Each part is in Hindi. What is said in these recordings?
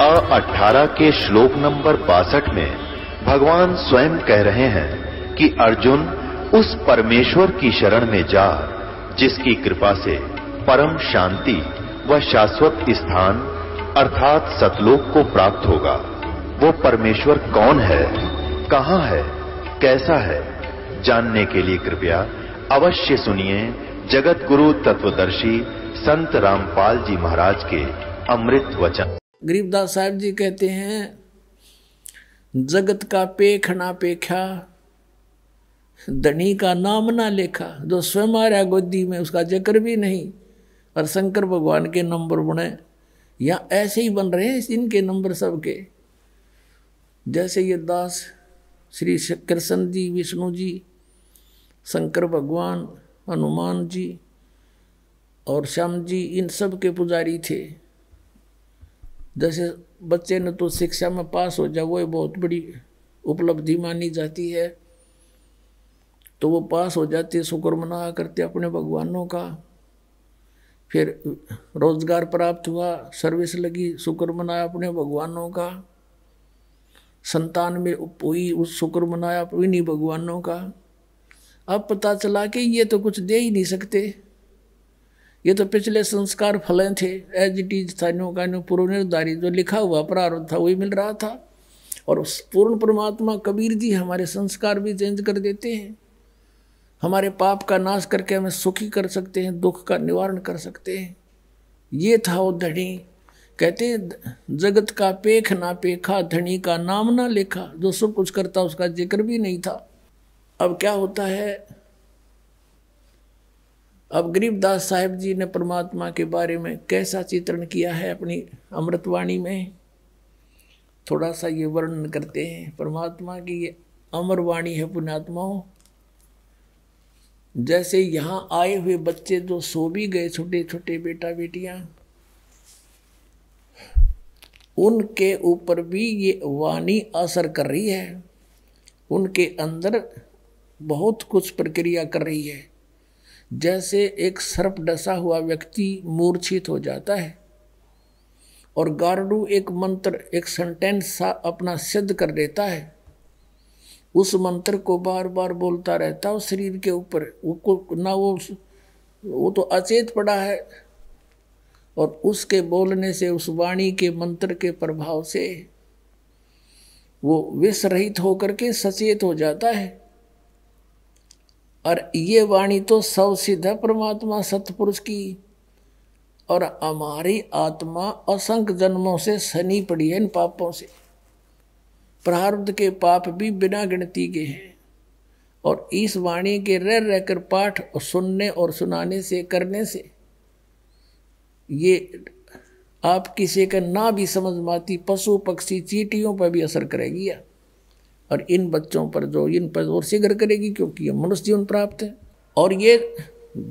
अ अठारह के श्लोक नंबर बासठ में भगवान स्वयं कह रहे हैं कि अर्जुन उस परमेश्वर की शरण में जा जिसकी कृपा से परम शांति व शाश्वत स्थान अर्थात सतलोक को प्राप्त होगा वो परमेश्वर कौन है कहाँ है कैसा है जानने के लिए कृपया अवश्य सुनिए जगत गुरु तत्वदर्शी संत रामपाल जी महाराज के अमृत वचन गरीबदास साहब जी कहते हैं जगत का पेख ना पेख्या धनी का नाम ना लेखा जो स्वयं आ रहा गोदी में उसका जिक्र भी नहीं और शंकर भगवान के नंबर बने या ऐसे ही बन रहे हैं इनके नंबर सबके जैसे ये दास श्री कृष्ण जी विष्णु जी शंकर भगवान हनुमान जी और श्याम जी इन सब के पुजारी थे जैसे बच्चे ने तो शिक्षा में पास हो जाए वो बहुत बड़ी उपलब्धि मानी जाती है तो वो पास हो जाती है शुक्र मना करते अपने भगवानों का फिर रोजगार प्राप्त हुआ सर्विस लगी शुक्र मनाया अपने भगवानों का संतान में हुई उस शुक्र मनाया अपनी भगवानों का अब पता चला कि ये तो कुछ दे ही नहीं सकते ये तो पिछले संस्कार फलें थे एज इट इज था नो का नो निर्धारित जो लिखा हुआ प्रारंभ था वही मिल रहा था और उस पूर्ण परमात्मा कबीर जी हमारे संस्कार भी चेंज कर देते हैं हमारे पाप का नाश करके हमें सुखी कर सकते हैं दुख का निवारण कर सकते हैं ये था वो धनी कहते हैं जगत का पेख ना पेखा धनी का नाम ना लेखा जो सब कुछ करता उसका जिक्र भी नहीं था अब क्या होता है अब गरीबदास साहेब जी ने परमात्मा के बारे में कैसा चित्रण किया है अपनी अमृतवाणी में थोड़ा सा ये वर्णन करते हैं परमात्मा की ये अमर वाणी है पुण्यात्माओं जैसे यहाँ आए हुए बच्चे जो तो सो भी गए छोटे छोटे बेटा बेटियाँ उनके ऊपर भी ये वाणी असर कर रही है उनके अंदर बहुत कुछ प्रक्रिया कर रही है जैसे एक सर्प डसा हुआ व्यक्ति मूर्छित हो जाता है और गार्डू एक मंत्र एक सेंटेंस सा अपना सिद्ध कर देता है उस मंत्र को बार बार बोलता रहता है शरीर के ऊपर वो ना वो वो तो अचेत पड़ा है और उसके बोलने से उस वाणी के मंत्र के प्रभाव से वो विष रहित होकर के सचेत हो जाता है और ये वाणी तो सब सिद्ध है परमात्मा सतपुरुष की और हमारी आत्मा असंख्य जन्मों से सनी पड़ी है इन पापों से प्रारब्ध के पाप भी बिना गिनती के हैं और इस वाणी के रह रहकर पाठ सुनने और सुनाने से करने से ये आप किसी का ना भी समझ में आती पशु पक्षी चीटियों पर भी असर करेगी या और इन बच्चों पर जो इन पर और शीघ्र करेगी क्योंकि ये मनुष्य जीवन प्राप्त है और ये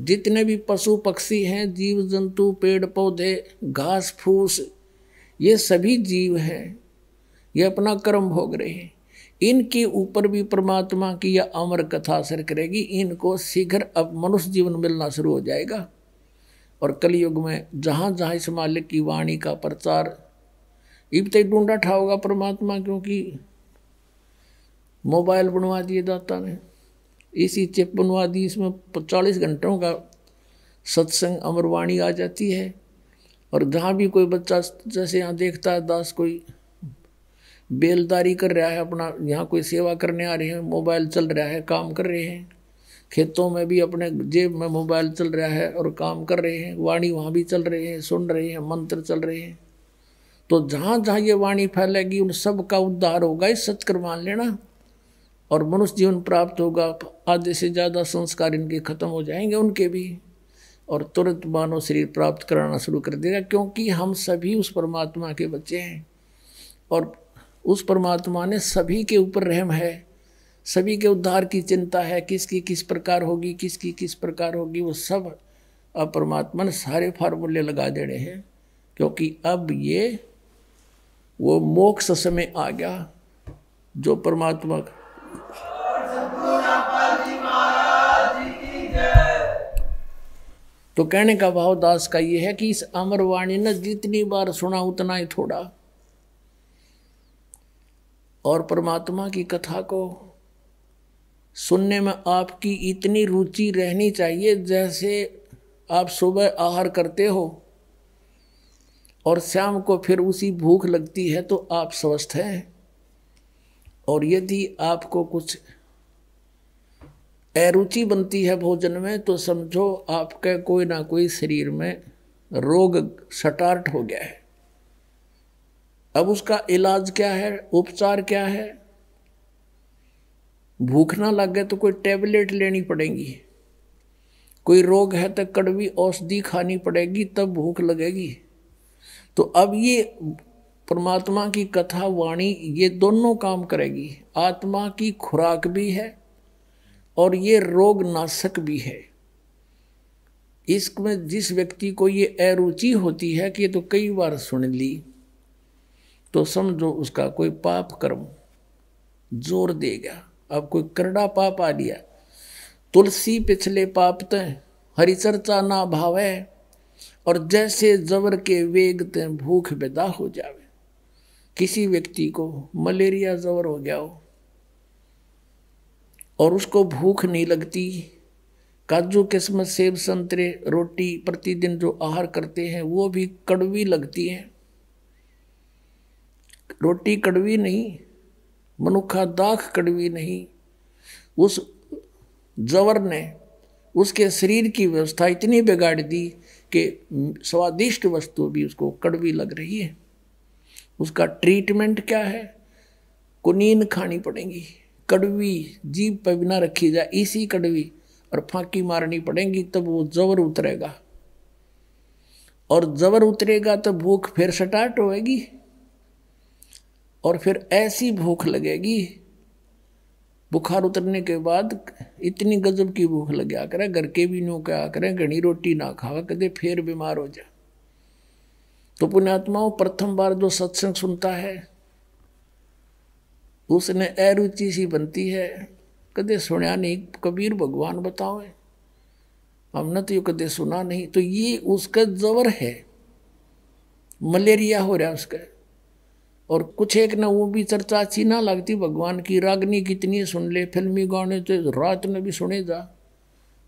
जितने भी पशु पक्षी हैं जीव जंतु पेड़ पौधे घास फूस ये सभी जीव हैं ये अपना कर्म भोग रहे हैं इनके ऊपर भी परमात्मा की यह अमर कथा असर करेगी इनको शीघ्र अब मनुष्य जीवन मिलना शुरू हो जाएगा और कलयुग में जहाँ जहाँ इस मालिक की वाणी का प्रचार इब तक ढूंढा ठा होगा परमात्मा क्योंकि मोबाइल बनवा दिए दाता ने इसी चिप बनवा दी इसमें चालीस घंटों का सत्संग अमरवाणी आ जाती है और जहाँ भी कोई बच्चा जैसे यहाँ देखता है दास कोई बेलदारी कर रहा है अपना यहाँ कोई सेवा करने आ रहे हैं मोबाइल चल रहा है काम कर रहे हैं खेतों में भी अपने जेब में मोबाइल चल रहा है और काम कर रहे हैं वाणी वहाँ भी चल रहे हैं सुन रहे हैं मंत्र चल रहे हैं तो जहाँ जहाँ ये वाणी फैलेगी उन सब का उद्धार होगा इस सत्कर मान लेना और मनुष्य जीवन प्राप्त होगा तो आधे से ज़्यादा संस्कार इनके खत्म हो जाएंगे उनके भी और तुरंत मानव शरीर प्राप्त कराना शुरू कर देगा क्योंकि हम सभी उस परमात्मा के बच्चे हैं और उस परमात्मा ने सभी के ऊपर रहम है सभी के उद्धार की चिंता है किसकी किस प्रकार होगी किसकी किस प्रकार होगी वो सब अब परमात्मा ने सारे फार्मूले लगा दे रहे हैं क्योंकि अब ये वो मोक्ष समय आ गया जो परमात्मा तो कहने का भाव दास का ये है कि इस अमर वाणी ने जितनी बार सुना उतना ही थोड़ा और परमात्मा की कथा को सुनने में आपकी इतनी रुचि रहनी चाहिए जैसे आप सुबह आहार करते हो और शाम को फिर उसी भूख लगती है तो आप स्वस्थ हैं और यदि आपको कुछ अरुचि बनती है भोजन में तो समझो आपके कोई ना कोई शरीर में रोग सटार्ट हो गया है अब उसका इलाज क्या है उपचार क्या है भूख ना लग गए तो कोई टेबलेट लेनी पड़ेगी कोई रोग है तो कड़वी औषधि खानी पड़ेगी तब भूख लगेगी तो अब ये परमात्मा की कथा वाणी ये दोनों काम करेगी आत्मा की खुराक भी है और ये रोग नाशक भी है इसमें जिस व्यक्ति को ये अरुचि होती है कि ये तो कई बार सुन ली तो समझो उसका कोई पाप कर्म जोर देगा अब कोई करड़ा पाप आ लिया तुलसी पिछले पाप ते हरिचर्चा ना भावे और जैसे जबर के वेग ते भूख बेदा हो जावे किसी व्यक्ति को मलेरिया जबर हो गया हो और उसको भूख नहीं लगती काजू किस्मत सेब संतरे रोटी प्रतिदिन जो आहार करते हैं वो भी कड़वी लगती है रोटी कड़वी नहीं मनुखा दाख कड़वी नहीं उस जवर ने उसके शरीर की व्यवस्था इतनी बिगाड़ दी कि स्वादिष्ट वस्तु भी उसको कड़वी लग रही है उसका ट्रीटमेंट क्या है कुनीन खानी पड़ेगी कड़वी जीप पर बिना रखी जाए इसी कड़वी और फांकी मारनी पड़ेगी तब वो जबर उतरेगा और जबर उतरेगा तो भूख फिर स्टार्ट होएगी और फिर ऐसी भूख लगेगी बुखार उतरने के बाद इतनी गजब की भूख लगे आ घर के भी नो क्या करे घनी रोटी ना खावा कदे फिर बीमार हो जा तो पुण्यात्माओं प्रथम बार जो सत्संग सुनता है उसने अरुचि सी बनती है कदे सुनया नहीं कबीर भगवान बताओ हमने तो ये कदे सुना नहीं तो ये उसका जवर है मलेरिया हो रहा उसका और कुछ एक ना वो भी चर्चा अच्छी ना लगती भगवान की रागनी कितनी सुन ले फिल्मी गाने तो रात में भी सुने जा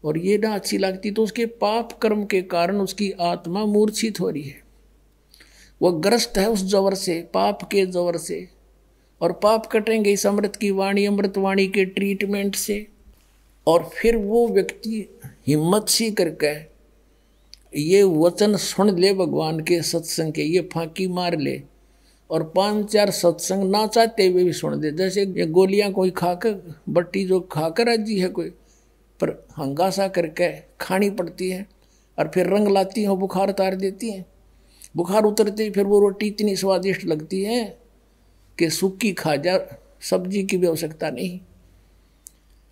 और ये ना अच्छी लगती तो उसके पाप कर्म के कारण उसकी आत्मा मूर्छित हो रही है वह ग्रस्त है उस जवर से पाप के जबर से और पाप कटेंगे इस अमृत की वाणी अमृत वाणी के ट्रीटमेंट से और फिर वो व्यक्ति हिम्मत सी करके ये वचन सुन ले भगवान के सत्संग के ये फांकी मार ले और पांच चार सत्संग ना चाहते हुए भी सुन दे जैसे ये गोलियां कोई खाकर बट्टी जो खाकर आजी है कोई पर हंगासा करके खानी पड़ती है और फिर रंग लाती हैं बुखार उतार देती हैं बुखार उतरते ही फिर वो रोटी इतनी स्वादिष्ट लगती है कि सूखी खाजा सब्जी की भी आवश्यकता नहीं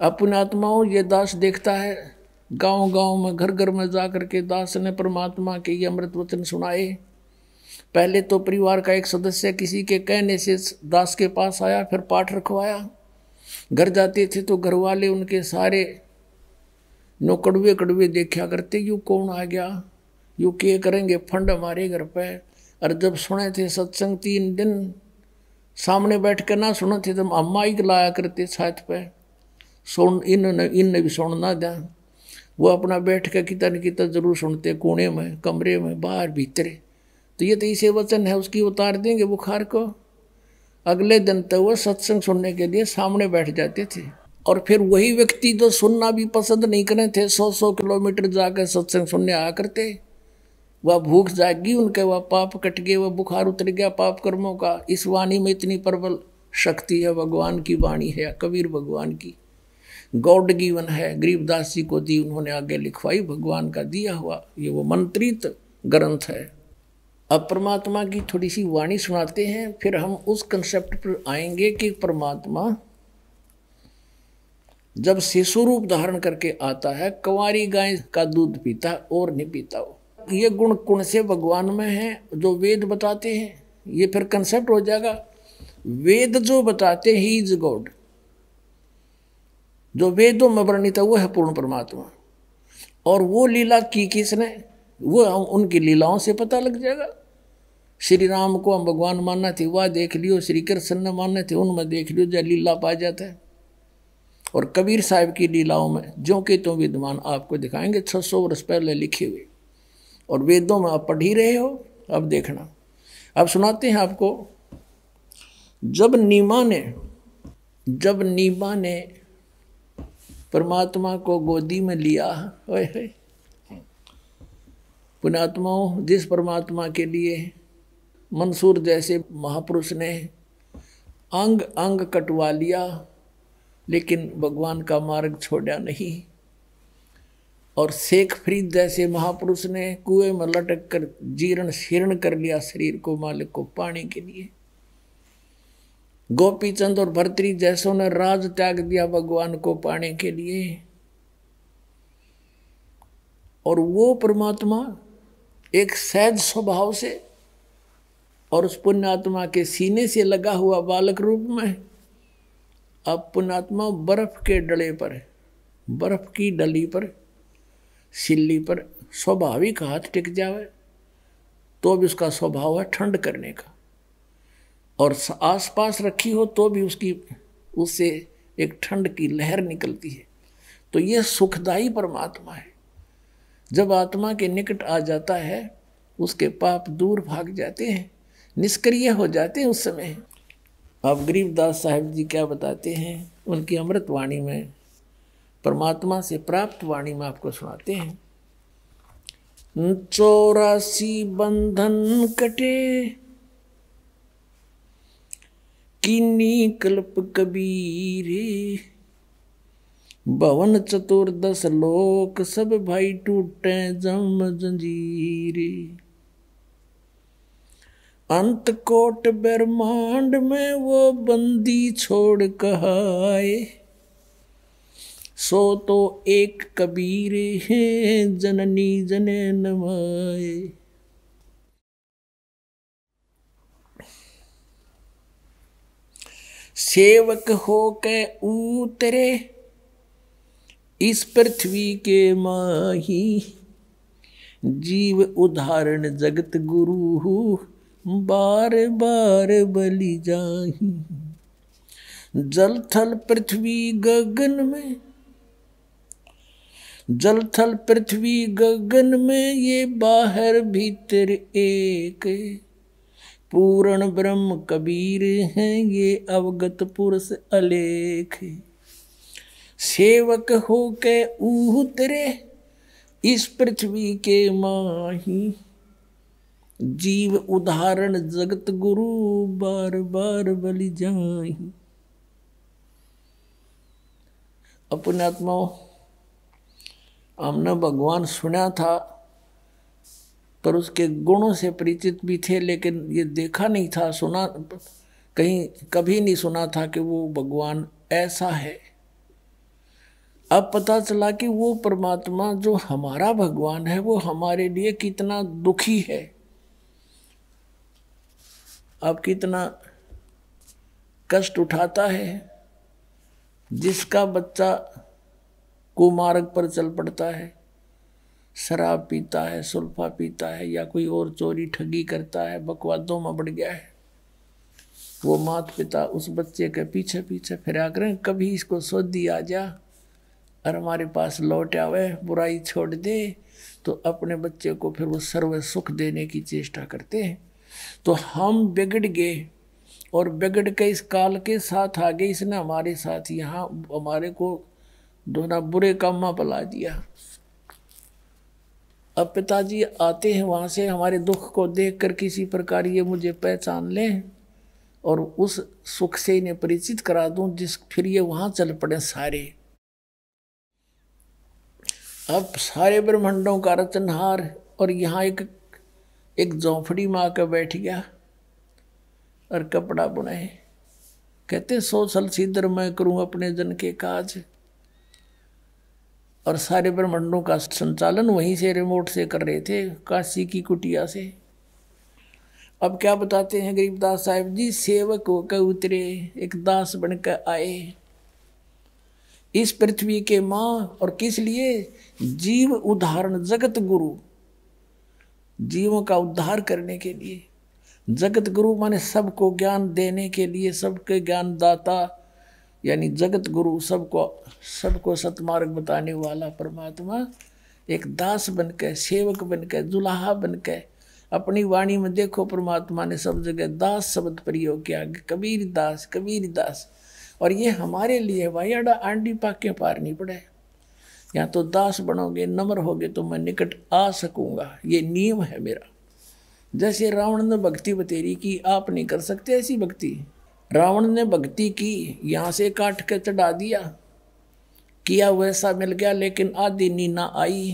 अपने आत्माओं ये दास देखता है गांव गांव में घर घर में जा करके दास ने परमात्मा के ये अमृत वचन सुनाए पहले तो परिवार का एक सदस्य किसी के कहने से दास के पास आया फिर पाठ रखवाया घर जाते थे तो घर वाले उनके सारे नो कड़वे कड़वे देखा करते यू कौन आ गया यू के करेंगे फंड हमारे घर पर और जब सुने थे सत्संग तीन दिन सामने बैठ कर ना सुनो थे तो अम्मा ही लाया करते साथ पे सुन इन इनने भी सुन ना दें वो अपना बैठ कर किता न किता जरूर सुनते कोने में कमरे में बाहर भीतरे तो ये तो इसे वचन है उसकी उतार देंगे बुखार को अगले दिन तक तो वो सत्संग सुनने के लिए सामने बैठ जाते थे और फिर वही व्यक्ति जो तो सुनना भी पसंद नहीं करे थे सौ सौ किलोमीटर जाकर सत्संग सुनने आया करते वह भूख जागी उनके वह पाप कट गए वह बुखार उतर गया पाप कर्मों का इस वाणी में इतनी प्रबल शक्ति है भगवान की वाणी है कबीर भगवान की गॉड गिवन है गरीबदास जी को दी उन्होंने आगे लिखवाई भगवान का दिया हुआ ये वो मंत्रित ग्रंथ है अब परमात्मा की थोड़ी सी वाणी सुनाते हैं फिर हम उस कंसेप्ट पर आएंगे कि परमात्मा जब शिशु रूप धारण करके आता है कुंवारी गाय का दूध पीता और नहीं पीता वो ये गुण कुण से भगवान में है जो वेद बताते हैं ये फिर कंसेप्ट हो जाएगा वेद जो बताते ही इज गॉड जो वेदों में वर्णित है वो है पूर्ण परमात्मा और वो लीला की किसने वो उनकी लीलाओं से पता लग जाएगा श्री राम को हम भगवान मानना थे वह देख लियो श्री कृष्ण ने मानने थे उनमें देख लियो जो लीला पाया जाता है और कबीर साहब की लीलाओं में जो के त्यों विद्वान आपको दिखाएंगे 600 वर्ष पहले लिखे हुए और वेदों में आप पढ़ ही रहे हो अब देखना अब सुनाते हैं आपको जब नीमा ने जब नीमा ने परमात्मा को गोदी में लिया ओए है पुणात्माओं जिस परमात्मा के लिए मंसूर जैसे महापुरुष ने अंग अंग कटवा लिया लेकिन भगवान का मार्ग छोड़ा नहीं और शेख फरीद जैसे महापुरुष ने कुएं में लटक कर जीर्ण शीर्ण कर लिया शरीर को मालिक को पाने के लिए गोपी चंद और भरतरी जैसों ने राज त्याग दिया भगवान को पाने के लिए और वो परमात्मा एक सहज स्वभाव से और उस पुण्यात्मा के सीने से लगा हुआ बालक रूप में अब पुण्यात्मा बर्फ के डले पर बर्फ की डली पर सिल्ली पर स्वाभाविक हाथ टिक जावे तो भी उसका स्वभाव है ठंड करने का और आसपास रखी हो तो भी उसकी उससे एक ठंड की लहर निकलती है तो ये सुखदाई परमात्मा है जब आत्मा के निकट आ जाता है उसके पाप दूर भाग जाते हैं निष्क्रिय हो जाते हैं उस समय आप गरीबदास साहब जी क्या बताते हैं उनकी अमृतवाणी में परमात्मा से प्राप्त वाणी में आपको सुनाते हैं चौरासी बंधन कटे किन्नी कल्प कबीरे भवन चतुर्दश लोक सब भाई टूटे जम जंजीरे अंत कोट ब्रह्मांड में वो बंदी छोड़ कहाए सो तो एक कबीर है जननी जन नमाए सेवक हो के उतरे इस पृथ्वी के माही जीव उदाहरण जगत गुरु बार बार बलि जाही जल थल पृथ्वी गगन में जल थल पृथ्वी गगन में ये बाहर भीतर एक पूर्ण ब्रह्म कबीर हैं ये अवगत पुरुष अलेख सेवक हो के ऊह तेरे इस पृथ्वी के माही जीव उदाहरण जगत गुरु बार बार बलि जाही अपने आत्माओं हमने भगवान सुना था पर उसके गुणों से परिचित भी थे लेकिन ये देखा नहीं था सुना कहीं कभी नहीं सुना था कि वो भगवान ऐसा है अब पता चला कि वो परमात्मा जो हमारा भगवान है वो हमारे लिए कितना दुखी है अब कितना कष्ट उठाता है जिसका बच्चा कुमार्ग पर चल पड़ता है शराब पीता है सुल्फा पीता है या कोई और चोरी ठगी करता है बकवादों में बढ़ गया है वो मात पिता उस बच्चे के पीछे पीछे फिरा करें कभी इसको सोधी आ जा और हमारे पास लौट आवे बुराई छोड़ दे तो अपने बच्चे को फिर वो सर्व सुख देने की चेष्टा करते हैं तो हम बिगड़ गए और बिगड़ के इस काल के साथ आ गए इसने हमारे साथ यहाँ हमारे को दोना बुरे काम में पला दिया अब पिताजी आते हैं वहाँ से हमारे दुख को देख कर किसी प्रकार ये मुझे पहचान लें और उस सुख से इन्हें परिचित करा दूं जिस फिर ये वहाँ चल पड़े सारे अब सारे ब्रह्मंडों का रचनहार और यहाँ एक एक झोंपड़ी माँ आकर बैठ गया और कपड़ा बुनाए कहते सो सल सीधर मैं करूँ अपने जन के काज और सारे ब्रह्मंडों का संचालन वहीं से रिमोट से कर रहे थे काशी की कुटिया से अब क्या बताते हैं गरीबदास साहेब जी सेवक होकर उतरे एक दास बनकर आए इस पृथ्वी के माँ और किस लिए जीव उदाहरण जगत गुरु जीवों का उद्धार करने के लिए जगत गुरु माने सबको ज्ञान देने के लिए सबके ज्ञान दाता यानी जगत गुरु सबको सबको सतमार्ग बताने वाला परमात्मा एक दास बन के सेवक बन के जुलाहा बन के अपनी वाणी में देखो परमात्मा ने सब जगह दास शब्द प्रयोग किया कबीर दास कबीर दास और ये हमारे लिए भाई अडा आंडी पाके पार नहीं पड़े या तो दास बनोगे नम्र होगे तो मैं निकट आ सकूंगा ये नियम है मेरा जैसे रावण ने भक्ति बतेरी की आप नहीं कर सकते ऐसी भक्ति रावण ने भक्ति की यहाँ से काट के चढ़ा दिया किया वैसा मिल गया लेकिन आदिनी ना आई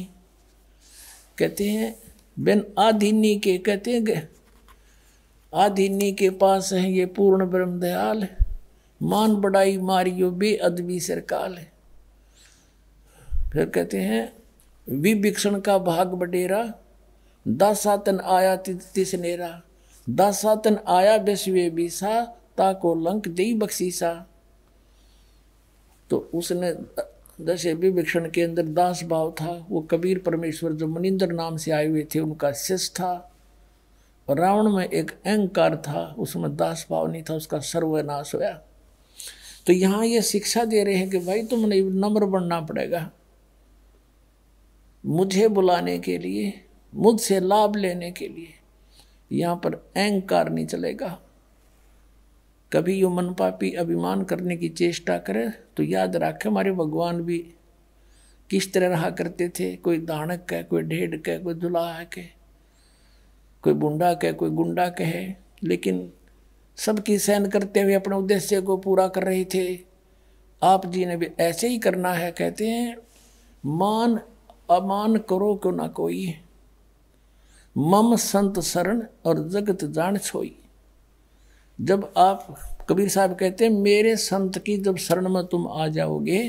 कहते हैं बिन आदिनी के कहते हैं आदिनी के पास है ये पूर्ण ब्रह्म दयाल मान बड़ाई मारियो बेअदबी सरकाल फिर कहते हैं विभीक्षण का भाग बडेरा दासातन आया तिसनेरा दासातन आया बेसवे बीसा सत्ता को लंक दी बख्शीसा तो उसने दस विभिक्षण के अंदर दास भाव था वो कबीर परमेश्वर जो मनिंदर नाम से आए हुए थे उनका शिष्य था और रावण में एक अहंकार था उसमें दास भाव नहीं था उसका सर्वनाश होया तो यहाँ ये शिक्षा दे रहे हैं कि भाई तुमने नम्र बनना पड़ेगा मुझे बुलाने के लिए मुझसे लाभ लेने के लिए यहाँ पर अहंकार नहीं चलेगा कभी यो मन पापी अभिमान करने की चेष्टा करे तो याद रखे हमारे भगवान भी किस तरह रहा करते थे कोई दाणक कह कोई ढेढ़ कह कोई दुलाह कह कोई बुंडा कह कोई गुंडा कहे लेकिन सबकी सहन करते हुए अपने उद्देश्य को पूरा कर रहे थे आप जी ने भी ऐसे ही करना है कहते हैं मान अमान करो क्यों ना कोई मम संत शरण और जगत जान छोई जब आप कबीर साहब कहते हैं मेरे संत की जब शरण में तुम आ जाओगे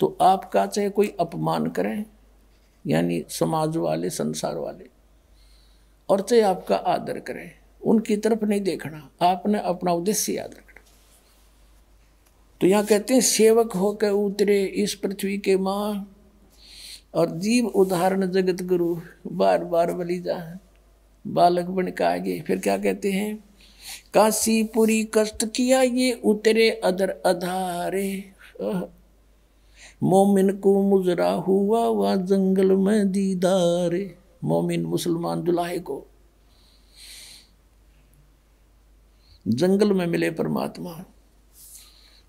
तो आपका चाहे कोई अपमान करें यानी समाज वाले संसार वाले और चाहे आपका आदर करें उनकी तरफ नहीं देखना आपने अपना उद्देश्य याद रखना तो यहाँ कहते हैं सेवक होकर उतरे इस पृथ्वी के माँ और जीव उदाहरण जगत गुरु बार बार बली जा बालक बन का आगे फिर क्या कहते हैं काशीपुरी कष्ट किया ये उतरे अदर अधारे मोमिन को मुजरा हुआ हुआ जंगल में दीदारे मोमिन मुसलमान दुलाहे को जंगल में मिले परमात्मा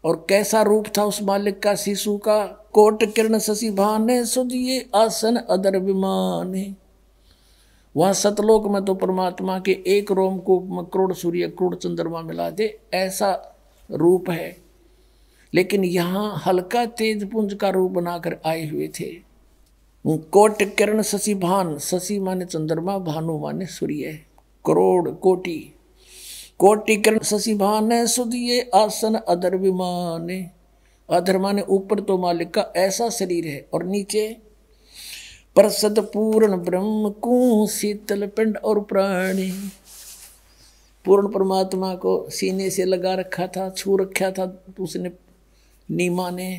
और कैसा रूप था उस मालिक का शिशु का कोट किरण शशि भाने सुधिए आसन अदर विमाने वहाँ सतलोक में तो परमात्मा के एक रोम को करोड़ सूर्य करोड़ चंद्रमा मिला दे ऐसा रूप है लेकिन यहाँ हल्का तेज पुंज का रूप बनाकर आए हुए थे कोट किरण शशि भान शशि माने चंद्रमा भानु माने सूर्य करोड़ कोटि कोटि किरण शशि भान सुधिये आसन अधर विमान अधर माने ऊपर तो मालिक का ऐसा शरीर है और नीचे परसद पूर्ण ब्रह्म को शीतल पिंड और प्राणी पूर्ण परमात्मा को सीने से लगा रखा था छू रखा था उसने नीमा ने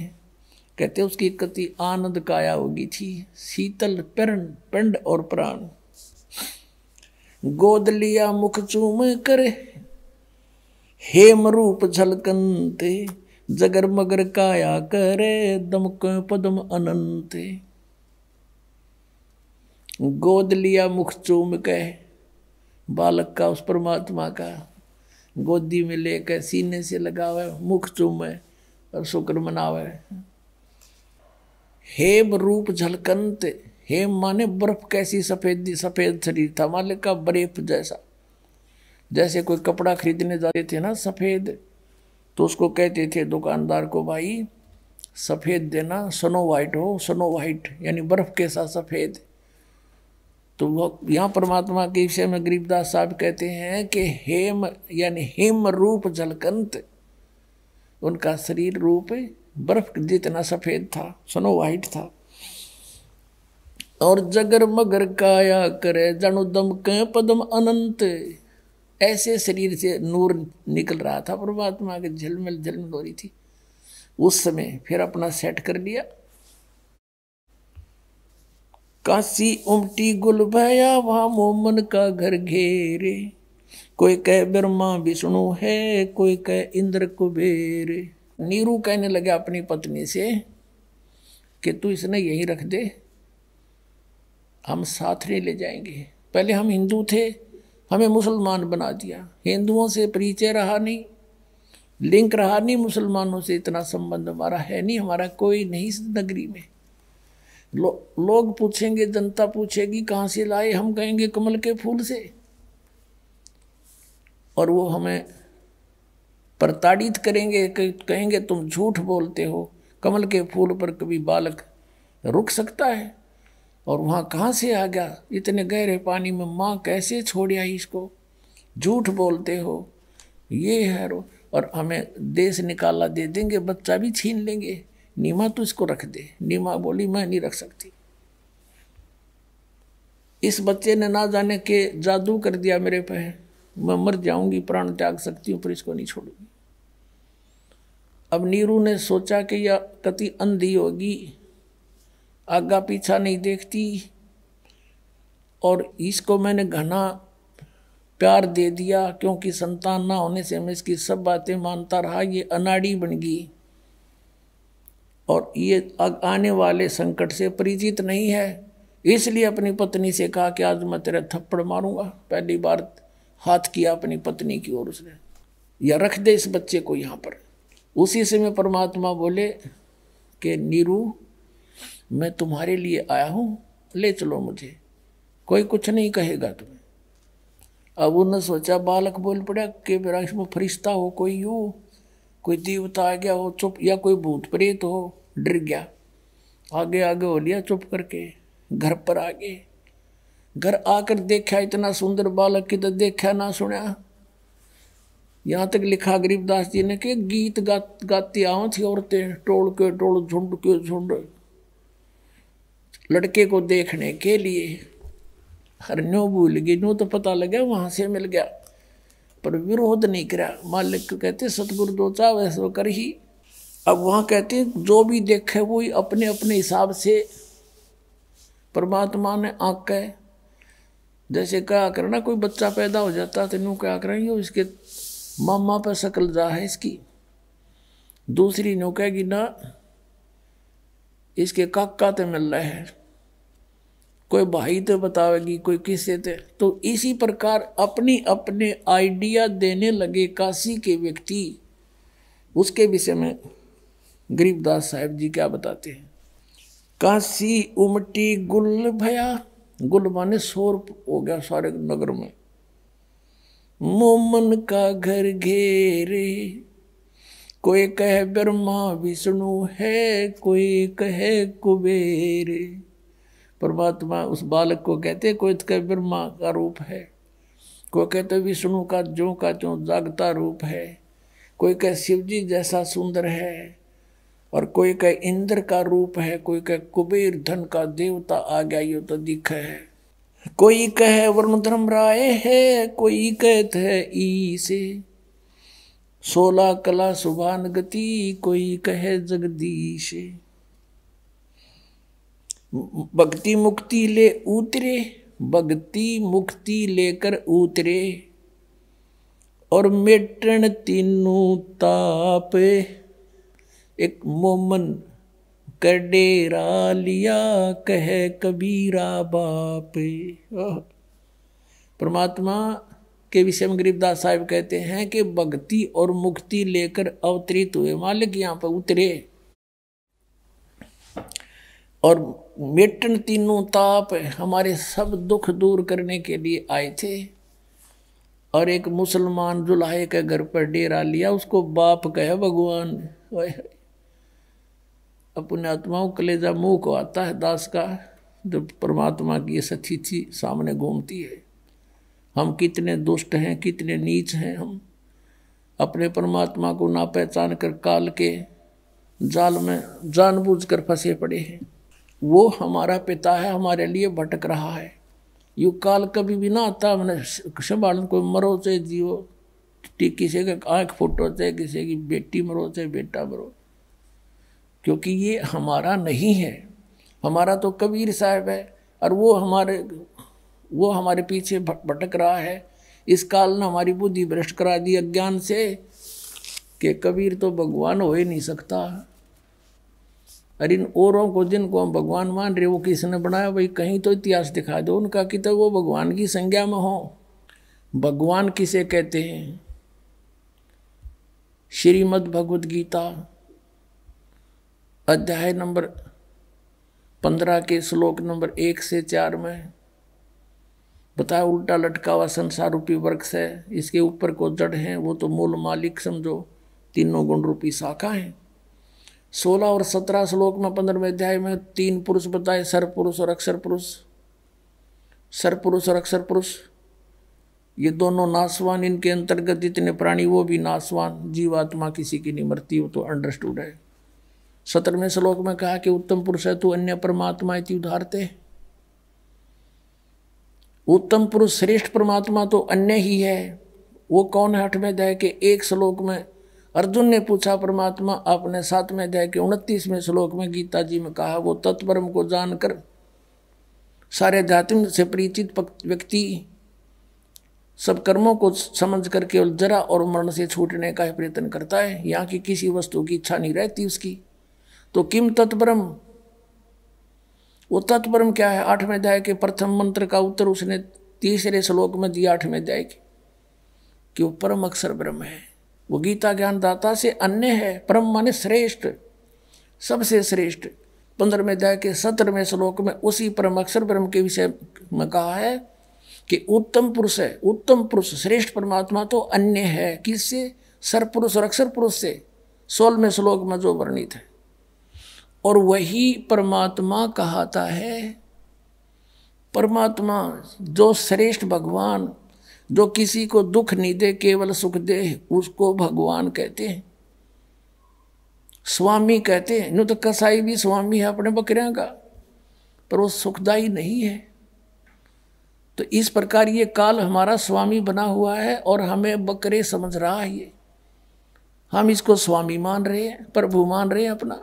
कहते उसकी कति आनंद काया होगी थी शीतल पिरण पिंड और प्राण गोद लिया मुख चूम कर हेम रूप झलकंते जगर मगर काया करे दमक पदम अनंते गोद लिया मुख चूम के बालक का उस परमात्मा का गोदी में लेकर सीने से लगावे मुख चूमे और शुक्र मनावे हेम रूप झलकंत हेम माने बर्फ कैसी सफेद सफेद शरीर था मालिक का बर्फ जैसा जैसे कोई कपड़ा खरीदने जाते थे ना सफेद तो उसको कहते थे दुकानदार को भाई सफ़ेद देना सनो वाइट हो सनो वाइट यानी बर्फ़ के साथ सफ़ेद तो वो यहाँ परमात्मा के विषय में गरीबदास साहब कहते हैं कि हेम यानी हिम रूप जलकंत उनका शरीर रूप बर्फ जितना सफ़ेद था स्नो वाइट था और जगर मगर काया करे जनुदम क पदम अनंत ऐसे शरीर से नूर निकल रहा था परमात्मा के झलमल झलमल हो रही थी उस समय फिर अपना सेट कर लिया काशी उमटी गुल भया वहा मोमन का घर घेरे कोई कह ब्रह्मा विष्णु है कोई कह इंद्र कुबेर नीरू कहने लगे अपनी पत्नी से कि तू इसने यही रख दे हम साथ नहीं ले जाएंगे पहले हम हिंदू थे हमें मुसलमान बना दिया हिंदुओं से परिचय रहा नहीं लिंक रहा नहीं मुसलमानों से इतना संबंध हमारा है नहीं हमारा कोई नहीं इस नगरी में लो, लोग पूछेंगे जनता पूछेगी कहाँ से लाए हम कहेंगे कमल के फूल से और वो हमें प्रताड़ित करेंगे कहेंगे तुम झूठ बोलते हो कमल के फूल पर कभी बालक रुक सकता है और वहाँ कहाँ से आ गया इतने गहरे पानी में माँ कैसे छोड़ आई इसको झूठ बोलते हो ये है और हमें देश निकाला दे देंगे बच्चा भी छीन लेंगे नीमा तो इसको रख दे नीमा बोली मैं नहीं रख सकती इस बच्चे ने ना जाने के जादू कर दिया मेरे पे मैं मर जाऊंगी प्राण त्याग सकती हूँ पर इसको नहीं छोड़ूंगी अब नीरू ने सोचा कि यह कति अंधी होगी आगा पीछा नहीं देखती और इसको मैंने घना प्यार दे दिया क्योंकि संतान ना होने से मैं इसकी सब बातें मानता रहा ये अनाड़ी बन गई और ये आने वाले संकट से परिचित नहीं है इसलिए अपनी पत्नी से कहा कि आज मैं तेरा थप्पड़ मारूंगा पहली बार हाथ किया अपनी पत्नी की ओर उसने या रख दे इस बच्चे को यहाँ पर उसी समय परमात्मा बोले कि नीरू मैं तुम्हारे लिए आया हूँ ले चलो मुझे कोई कुछ नहीं कहेगा तुम्हें अब उन्होंने सोचा बालक बोल पड़ा कि मेरा इसमें फरिश्ता हो कोई यूँ कोई देवता तो आ गया हो चुप या कोई भूत प्रेत हो डर गया आगे आगे हो लिया चुप करके घर पर आ गए घर आकर देखा इतना सुंदर बालक की तो देखा ना सुना यहाँ तक लिखा गरीबदास जी ने कि गीत गा गाती आव थी औरतें टोल के टोल झुंड के झुंड लड़के को देखने के लिए हर न्यू भूल गई नो तो पता लगा वहाँ से मिल गया पर विरोध नहीं करा मालिक कहते सतगुरु दो चाव ऐसा कर ही अब वहाँ कहते जो भी देखे वो ही अपने अपने हिसाब से परमात्मा ने आँख है जैसे क्या करना कोई बच्चा पैदा हो जाता तो यूँ क्या करेंगे इसके मामा पर शक्ल जा है इसकी दूसरी नो कहेगी ना इसके काका तो मिल रहा है कोई भाई तो बतावेगी कोई किसे थे तो इसी प्रकार अपनी अपने आइडिया देने लगे काशी के व्यक्ति उसके विषय में गरीबदास साहेब जी क्या बताते हैं काशी उमटी गुल भया गुल माने शोर हो गया सारे नगर में मोमन का घर घेरे कोई कहे ब्रह्मा विष्णु है कोई कहे कुबेरे परमात्मा उस बालक को कहते कोई तो कह ब्रह्मा का रूप है कोई कहते विष्णु का जो का जो जागता रूप है कोई कह शिव जी जैसा सुंदर है और कोई कह इंद्र का रूप है कोई कह कुबेर धन का देवता आ गया यो तो दिख है कोई कह वर्ण धर्म राय है कोई कहते है ई से सोला कला सुभान गति कोई कहे जगदीश भक्ति मुक्ति ले उतरे भक्ति मुक्ति लेकर उतरे और मेटन तीनू ताप एक मोमन कर डेरा लिया कह कबीरा बाप परमात्मा के विषय में गरीबदास साहब कहते हैं कि भक्ति और मुक्ति लेकर अवतरित हुए मालिक यहाँ पर उतरे और मेटन तीनों ताप हमारे सब दुख दूर करने के लिए आए थे और एक मुसलमान जुलाहे के घर पर डेरा लिया उसको बाप कहे भगवान अपने आत्माओं कलेजा मुंह को आता है दास का जो परमात्मा की थी सामने घूमती है हम कितने दुष्ट हैं कितने नीच हैं हम अपने परमात्मा को ना पहचान कर काल के जाल में जानबूझकर फंसे पड़े हैं वो हमारा पिता है हमारे लिए भटक रहा है यु काल कभी भी ना आता हमने संभालन कोई मरो से जियो किसी का आँख फुटो से किसी की बेटी मरो से बेटा मरो क्योंकि ये हमारा नहीं है हमारा तो कबीर साहब है और वो हमारे वो हमारे पीछे भटक रहा है इस काल ने हमारी बुद्धि भ्रष्ट करा दी अज्ञान से कि कबीर तो भगवान हो ही नहीं सकता और इन औरों को जिनको हम भगवान मान रहे वो किसने बनाया भाई कहीं तो इतिहास दिखा दो उनका किताब तो वो भगवान की संज्ञा में हो भगवान किसे कहते हैं श्रीमद् भगवद गीता अध्याय नंबर पंद्रह के श्लोक नंबर एक से चार में बताया उल्टा लटका हुआ संसार रूपी वृक्ष है इसके ऊपर को जड़ है वो तो मूल मालिक समझो तीनों गुण रूपी शाखा है सोलह और सत्रह श्लोक में पंद्रहवें अध्याय में तीन पुरुष बताए सर पुरुष और अक्षर पुरुष सर पुरुष और अक्षर पुरुष ये दोनों नासवान इनके अंतर्गत इतने प्राणी वो भी नासवान जीवात्मा किसी की नहीं मरती वो तो अंडरस्टूड है सत्रहवें श्लोक में कहा कि उत्तम पुरुष है तू अन्य परमात्मा इति उदाहरते उत्तम पुरुष श्रेष्ठ परमात्मा तो अन्य ही है वो कौन है अठवें दया के एक श्लोक में अर्जुन ने पूछा परमात्मा आपने सातवें अध्याय के उनतीसवें श्लोक में गीता जी में कहा वो तत्परम को जानकर सारे अध्यात्म से परिचित व्यक्ति सब कर्मों को समझ कर केवल जरा और मरण से छूटने का प्रयत्न करता है यहाँ की किसी वस्तु की इच्छा नहीं रहती उसकी तो किम तत्परम वो तत्परम क्या है आठवें अध्याय के प्रथम मंत्र का उत्तर उसने तीसरे श्लोक में दिया आठवें अध्याय के कि वो परम अक्षर ब्रह्म है वो गीता ज्ञानदाता से अन्य है परम माने श्रेष्ठ सबसे श्रेष्ठ पंद्रहवें अध्याय के सत्रहवें श्लोक में उसी परम अक्षर ब्रह्म के विषय में कहा है कि उत्तम पुरुष है उत्तम पुरुष श्रेष्ठ परमात्मा तो अन्य है किससे सर पुरुष और अक्षर पुरुष से सोलहवें श्लोक में जो वर्णित है और वही परमात्मा कहाता है परमात्मा जो श्रेष्ठ भगवान जो किसी को दुख नहीं दे केवल सुख दे उसको भगवान कहते हैं स्वामी कहते हैं नु तो कसाई भी स्वामी है अपने बकरियां का पर वो सुखदाई नहीं है तो इस प्रकार ये काल हमारा स्वामी बना हुआ है और हमें बकरे समझ रहा है ये हम इसको स्वामी मान रहे हैं प्रभु मान रहे हैं अपना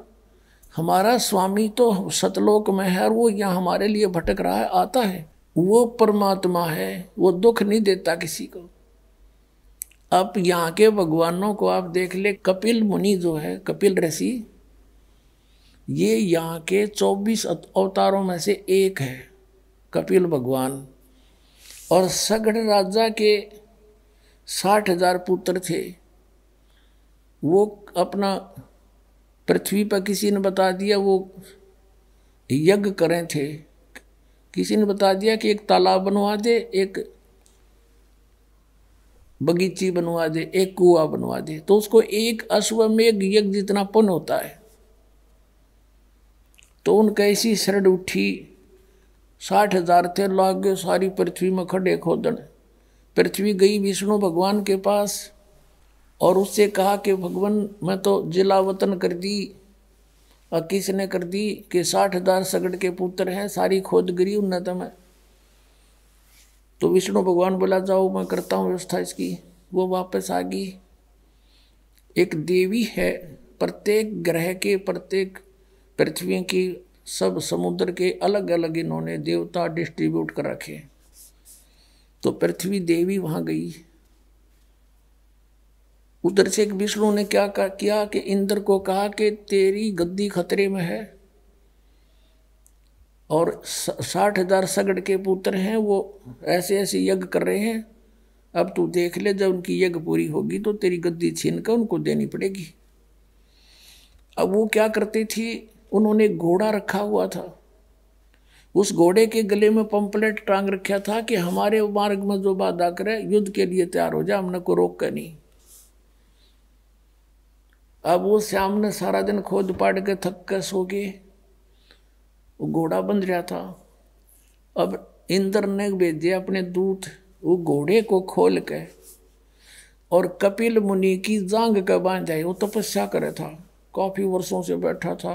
हमारा स्वामी तो सतलोक में है और वो यहाँ हमारे लिए भटक रहा है आता है वो परमात्मा है वो दुख नहीं देता किसी को अब यहाँ के भगवानों को आप देख ले कपिल मुनि जो है कपिल ऋषि ये यहाँ के 24 अवतारों में से एक है कपिल भगवान और सगढ़ राजा के साठ हजार पुत्र थे वो अपना पृथ्वी पर किसी ने बता दिया वो यज्ञ करें थे किसी ने बता दिया कि एक तालाब बनवा दे एक बगीची बनवा दे एक कुआ बनवा दे तो उसको एक अश्वमेघ यज्ञ जितना पुन होता है तो उनका ऐसी शरण उठी साठ हजार थे गए सारी पृथ्वी में खड़े खोदन पृथ्वी गई विष्णु भगवान के पास और उससे कहा कि भगवान मैं तो जिला वतन कर दी और किसने कर दी कि साठ हजार सगड़ के पुत्र हैं सारी खोदगिरी उन्नतम है तो विष्णु भगवान बोला जाओ मैं करता हूँ व्यवस्था इसकी वो वापस आ गई एक देवी है प्रत्येक ग्रह के प्रत्येक पृथ्वी की सब समुद्र के अलग अलग इन्होंने देवता डिस्ट्रीब्यूट कर रखे तो पृथ्वी देवी वहाँ गई उधर से एक विष्णु ने क्या किया कि इंद्र को कहा कि तेरी गद्दी खतरे में है और साठ हजार सगड़ के पुत्र हैं वो ऐसे ऐसे यज्ञ कर रहे हैं अब तू देख ले जब उनकी यज्ञ पूरी होगी तो तेरी गद्दी छीन कर उनको देनी पड़ेगी अब वो क्या करती थी उन्होंने घोड़ा रखा हुआ था उस घोड़े के गले में पंपलेट टांग रखा था कि हमारे मार्ग में जो बात आकर युद्ध के लिए तैयार हो जाए हमने को रोक कर नहीं अब वो श्याम ने सारा दिन खोद पाट के थक के सो गए वो घोड़ा बन रहा था अब इंद्र ने भेज दिया अपने दूत वो घोड़े को खोल के और कपिल मुनि की जांग का बांध जाए वो तपस्या करे था काफ़ी वर्षों से बैठा था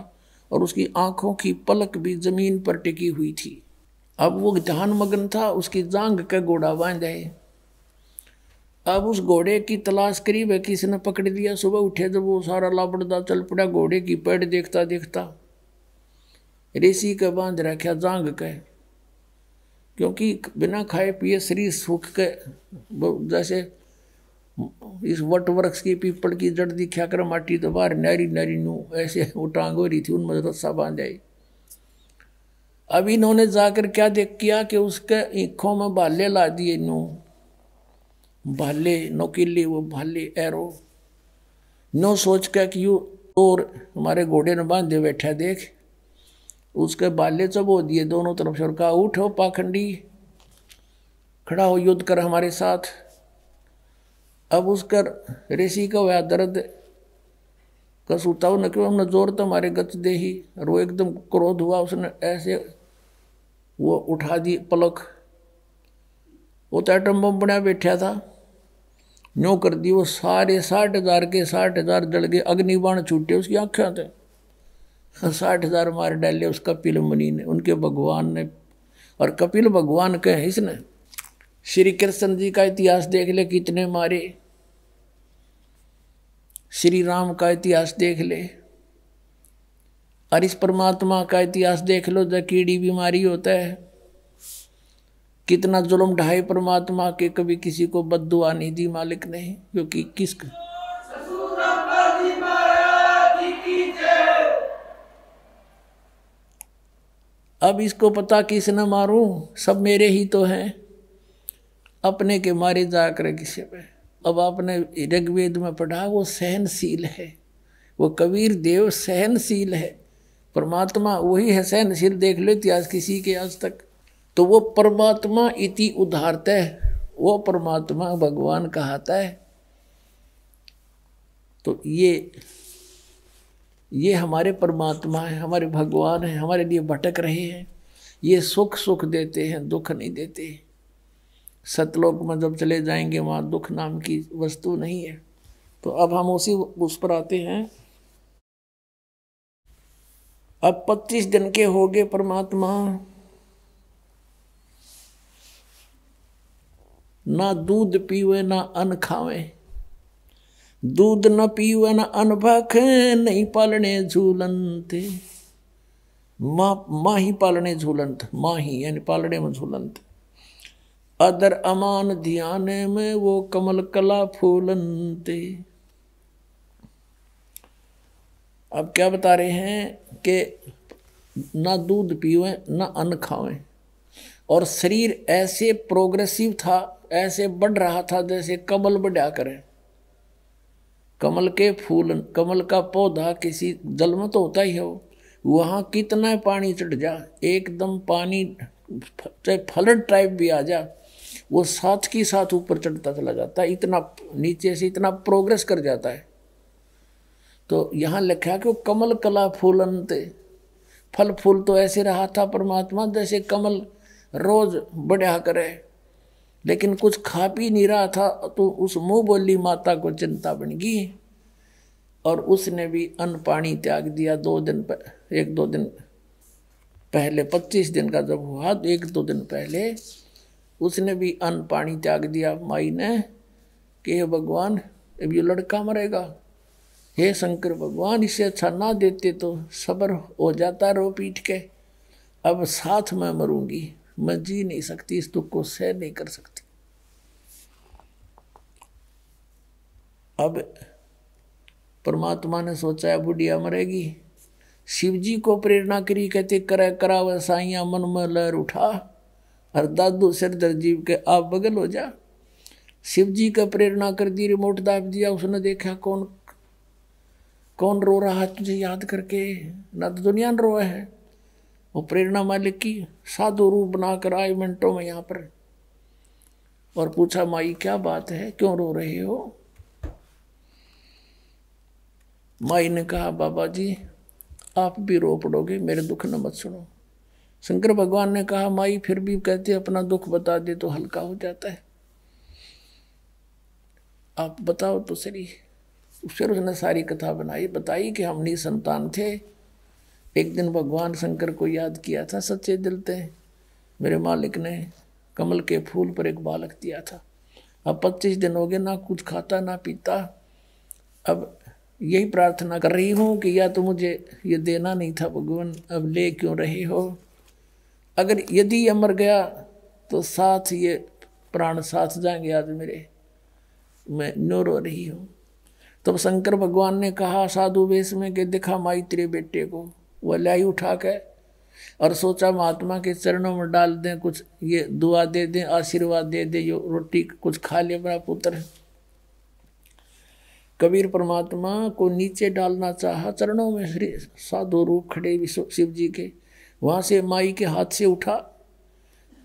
और उसकी आंखों की पलक भी जमीन पर टिकी हुई थी अब वो ध्यान मगन था उसकी जांग का घोड़ा बांध जाए अब उस घोड़े की तलाश करीब है किसी ने पकड़ दिया सुबह उठे जब वो सारा लापड़दा चल पड़ा घोड़े की पेड़ देखता देखता ऋषि का बांध रखा जांग के क्योंकि बिना खाए पिए शरीर सूख के जैसे इस वट वृक्ष की पीपल की जड़ दिखा कर माटी तो बाहर नारी नारी नू ऐसे वो टांग हो रही थी उनमें रस्सा बांध आई अब इन्होंने जाकर क्या देख किया कि उसके ईखों में बाले ला दिए नू भाले नोकीले वो भाले एरो नो सोच का कि यू और हमारे घोड़े ने बांध दे बैठा देख उसके बाले चबो दिए दोनों तरफ से और कहा उठो पाखंडी खड़ा हो युद्ध कर हमारे साथ अब उसका ऋषि का हुआ दर्द का सूताओ न क्यों हमने जोर तो हमारे गत दे ही और वो एकदम क्रोध हुआ उसने ऐसे वो उठा दी पलक वो तो एटम बम बनाया बैठा था न्यो कर दी वो सारे साठ हजार के साठ हजार दड़ गए अग्निबाण छूटे उसकी आंखें थे साठ हजार मार डाले उस कपिल मुनि ने उनके भगवान ने और कपिल भगवान कहे इसने श्री कृष्ण जी का इतिहास देख ले कितने मारे श्री राम का इतिहास देख ले और इस परमात्मा का इतिहास देख लो जब कीड़ी बीमारी होता है कितना जुलम ढाए परमात्मा के कभी किसी को बदुआ नहीं दी मालिक ने क्योंकि किस अब इसको पता किस न मारूं सब मेरे ही तो हैं अपने के मारे जाकर किसी पे अब आपने ऋग्वेद में पढ़ा वो सहनशील है वो कबीर देव सहनशील है परमात्मा वही है सहनशील देख लो इतिहास किसी के आज तक तो वो परमात्मा इति उदाहरता है वो परमात्मा भगवान कहाता है तो ये ये हमारे परमात्मा है हमारे भगवान है हमारे लिए भटक रहे हैं ये सुख सुख देते हैं दुख नहीं देते सतलोक में जब चले जाएंगे वहाँ दुख नाम की वस्तु नहीं है तो अब हम उसी उस पर आते हैं अब पच्चीस दिन के हो गए परमात्मा ना दूध पीवे ना अन्न खावे दूध न पीवे ना अन्न भाखे नहीं पालने झूलंत माँ माँ ही पालने झूलंत माँ ही यानी पालने में झूलंत अदर अमान ध्याने में वो कमल कला फूलंते अब क्या बता रहे हैं कि ना दूध पीवे ना अन्न खावे और शरीर ऐसे प्रोग्रेसिव था ऐसे बढ़ रहा था जैसे कमल बढ़ा करे कमल के फूल कमल का पौधा किसी जल में तो होता ही है वो वहाँ कितना पानी चढ़ जा एकदम पानी चाहे फल टाइप भी आ जा वो साथ की साथ ऊपर चढ़ता चला जाता है इतना नीचे से इतना प्रोग्रेस कर जाता है तो यहाँ लिखा कि वो कमल कला फूलन थे फल फूल तो ऐसे रहा था परमात्मा जैसे कमल रोज बढ़िया करे लेकिन कुछ खा पी नहीं रहा था तो उस मुंह बोली माता को चिंता बन गई और उसने भी अन्न पानी त्याग दिया दो दिन एक दो दिन पहले पच्चीस दिन का जब हुआ तो एक दो दिन पहले उसने भी अन्न पानी त्याग दिया माई ने कि हे भगवान अब ये लड़का मरेगा हे शंकर भगवान इसे अच्छा ना देते तो सब्र हो जाता रो पीट के अब साथ मैं मरूंगी मैं जी नहीं सकती इस दुख को सह नहीं कर सकती अब परमात्मा ने सोचा है बुढ़िया मरेगी शिव जी को प्रेरणा करी कहते करे करा वसाइया मन में लहर उठा हर दादू सिर दर्जीव के आप बगल हो जा शिव जी का प्रेरणा कर दी रिमोट दाब दिया उसने देखा कौन कौन रो रहा तुझे याद करके ना तो दुनिया रो है वो प्रेरणा मालिक की साधु रूप बना कर आए मिनटों में यहाँ पर और पूछा माई क्या बात है क्यों रो रहे हो माई ने कहा बाबा जी आप भी रो पड़ोगे मेरे दुख न मत सुनो शंकर भगवान ने कहा माई फिर भी कहते अपना दुख बता दे तो हल्का हो जाता है आप बताओ तो सही फिर उसने सारी कथा बनाई बताई कि हम नहीं संतान थे एक दिन भगवान शंकर को याद किया था सच्चे दिल से मेरे मालिक ने कमल के फूल पर एक बालक दिया था अब पच्चीस दिन हो गए ना कुछ खाता ना पीता अब यही प्रार्थना कर रही हूँ कि या तो मुझे ये देना नहीं था भगवान अब ले क्यों रहे हो अगर यदि ये मर गया तो साथ ये प्राण साथ जाएंगे आज मेरे मैं नो रो रही हूँ तब तो शंकर भगवान ने कहा साधु वेश में कि दिखा माई तेरे बेटे को वह लाई उठा के और सोचा महात्मा के चरणों में डाल दें कुछ ये दुआ दे दें आशीर्वाद दे दें जो रोटी कुछ खा ले मेरा पुत्र कबीर परमात्मा को नीचे डालना चाहा चरणों में श्री साधु रूप खड़े विश्व शिव जी के वहाँ से माई के हाथ से उठा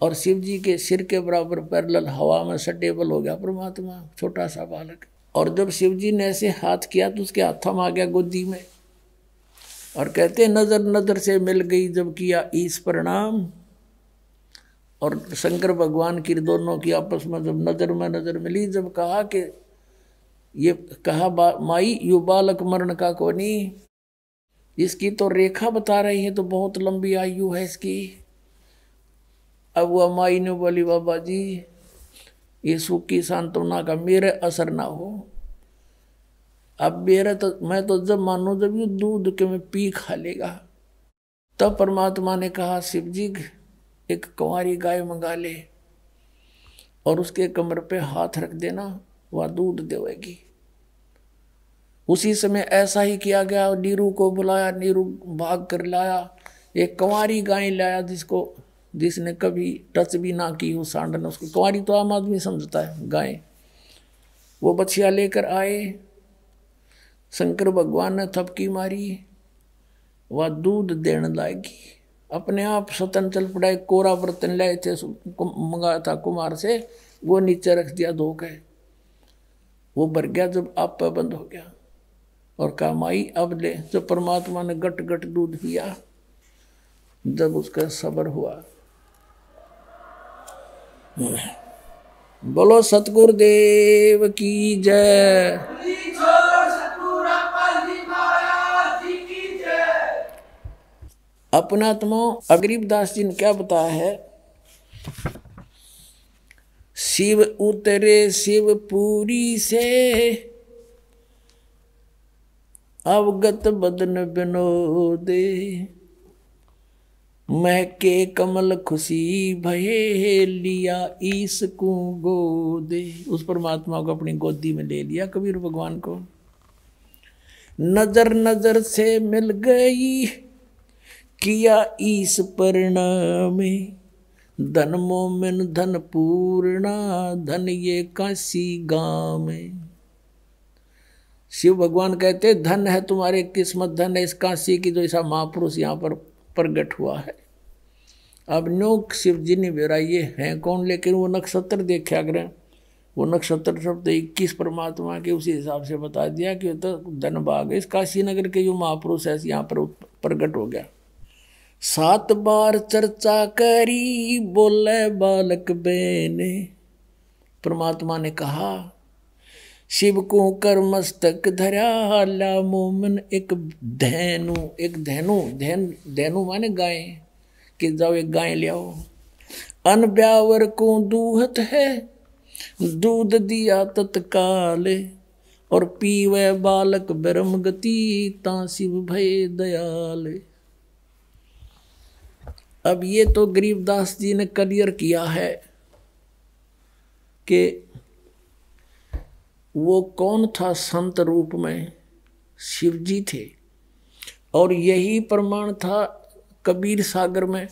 और शिव जी के सिर के बराबर पैरल हवा में सटेबल हो गया परमात्मा छोटा सा बालक और जब शिव जी ने ऐसे हाथ किया तो उसके हाथम आ गया गोदी में और कहते नज़र नज़र से मिल गई जब किया ईस प्रणाम और शंकर भगवान की दोनों की आपस में जब नज़र में नज़र मिली जब कहा कि ये कहा माई यु बालक मरण का कोनी इसकी तो रेखा बता रही है तो बहुत लंबी आयु है इसकी अब वह माई ने बोली बाबा जी ये सुख की सांत्वना का मेरे असर ना हो अब मेरा तो मैं तो जब मानो जब ये दूध के मैं पी खा लेगा तब परमात्मा ने कहा शिव जी एक कुंवारी गाय मंगा ले और उसके कमर पे हाथ रख देना वह दूध देवेगी उसी समय ऐसा ही किया गया और नीरू को बुलाया नीरू भाग कर लाया एक कंवारी गाय लाया जिसको जिसने कभी टच भी ना की हो सांड ने उसको कुंवारी तो आम आदमी समझता है गाय वो बछिया लेकर आए शंकर भगवान ने थपकी मारी वह दूध देने लागी अपने आप स्वतन चल पड़ा एक कोरा बर्तन लाए थे मंगाया था कुमार से वो नीचे रख दिया धो के वो भर गया जब आप बंद हो गया और कहा माई अब ले जब परमात्मा ने गट गट दूध पिया जब उसका सबर हुआ बोलो सतगुरुदेव की जय अपनात्मो अग्रीब दास जी ने क्या बताया है शिव उतरे शिव पूरी से अवगत बदन विनोदे महके कमल खुशी भये लिया ईस को गोदे उस परमात्मा को अपनी गोदी में ले लिया कबीर भगवान को नजर नजर से मिल गई किया ईस परिणामे धन मोमिन धन पूर्णा धन ये काशी गाँव में शिव भगवान कहते धन है तुम्हारे किस्मत धन है इस काशी की जो ऐसा महापुरुष यहाँ पर प्रगट हुआ है अब न्योक शिव जी ने बेरा ये हैं कौन लेकिन वो नक्षत्र देखा ग्रह वो नक्षत्र शब्द इक्कीस परमात्मा के उसी हिसाब से बता दिया कि तो धन भाग इस काशी नगर के जो महापुरुष है यहाँ पर प्रगट हो गया सात बार चर्चा करी बोले बालक बेने परमात्मा ने कहा शिव को कर मस्तक धरा ला मोमन एक धैनु एक धैनु धैन धैनु माने गाय कि जाओ एक गाय ले आओ ब्यावर को दूहत है दूध दिया तत्काल और पीवे बालक ब्रह्म गति ता शिव भय दयाल अब ये तो गरीबदास जी ने क्लियर किया है कि वो कौन था संत रूप में शिव जी थे और यही प्रमाण था कबीर सागर में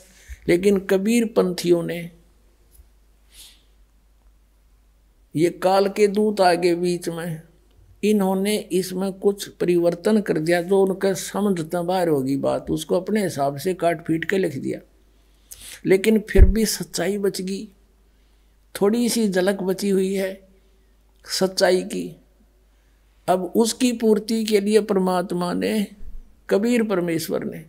लेकिन कबीर पंथियों ने ये काल के दूत आगे बीच में इन्होंने इसमें कुछ परिवर्तन कर दिया जो उनका समझ बाहर होगी बात उसको अपने हिसाब से काट पीट के लिख दिया लेकिन फिर भी सच्चाई बच गई थोड़ी सी झलक बची हुई है सच्चाई की अब उसकी पूर्ति के लिए परमात्मा ने कबीर परमेश्वर ने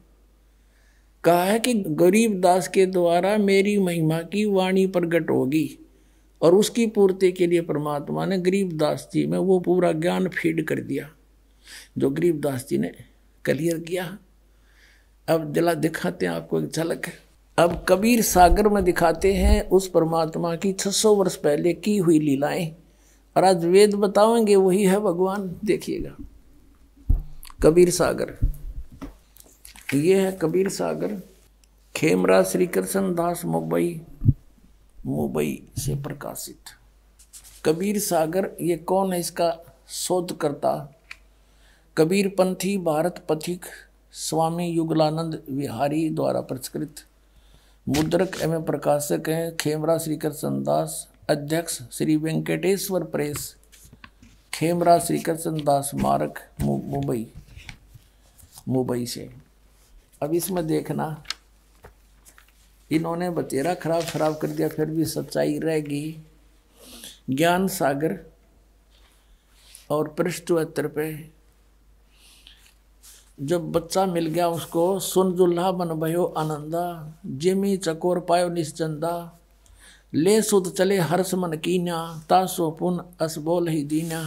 कहा है कि गरीब दास के द्वारा मेरी महिमा की वाणी प्रकट होगी और उसकी पूर्ति के लिए परमात्मा ने गरीबदास जी में वो पूरा ज्ञान फीड कर दिया जो गरीबदास जी ने क्लियर किया अब दिला दिखाते हैं आपको एक झलक है अब कबीर सागर में दिखाते हैं उस परमात्मा की 600 वर्ष पहले की हुई लीलाएं और आज वेद बताएंगे वही है भगवान देखिएगा कबीर सागर ये है कबीर सागर खेमरा श्री कृष्ण दास मुंबई मुंबई से प्रकाशित कबीर सागर ये कौन है इसका शोधकर्ता कबीरपंथी भारत पथिक स्वामी युगलानंद विहारी द्वारा प्रस्कृत मुद्रक एवं प्रकाशक हैं खेमरा श्रीकृष्ण दास अध्यक्ष श्री वेंकटेश्वर प्रेस खेमरा श्रीकृष्ण दास मारक मुंबई मुंबई से अब इसमें देखना इन्होंने बतेरा खराब खराब कर दिया फिर भी सच्चाई रहेगी ज्ञान सागर और पृष्ठ पे जब बच्चा मिल गया उसको सुन जुल्हा बन भयो आनंदा जिमी चकोर पायो निश्चंदा ले सुत चले हर्ष मन कीना तासो पुन असबोल ही दीना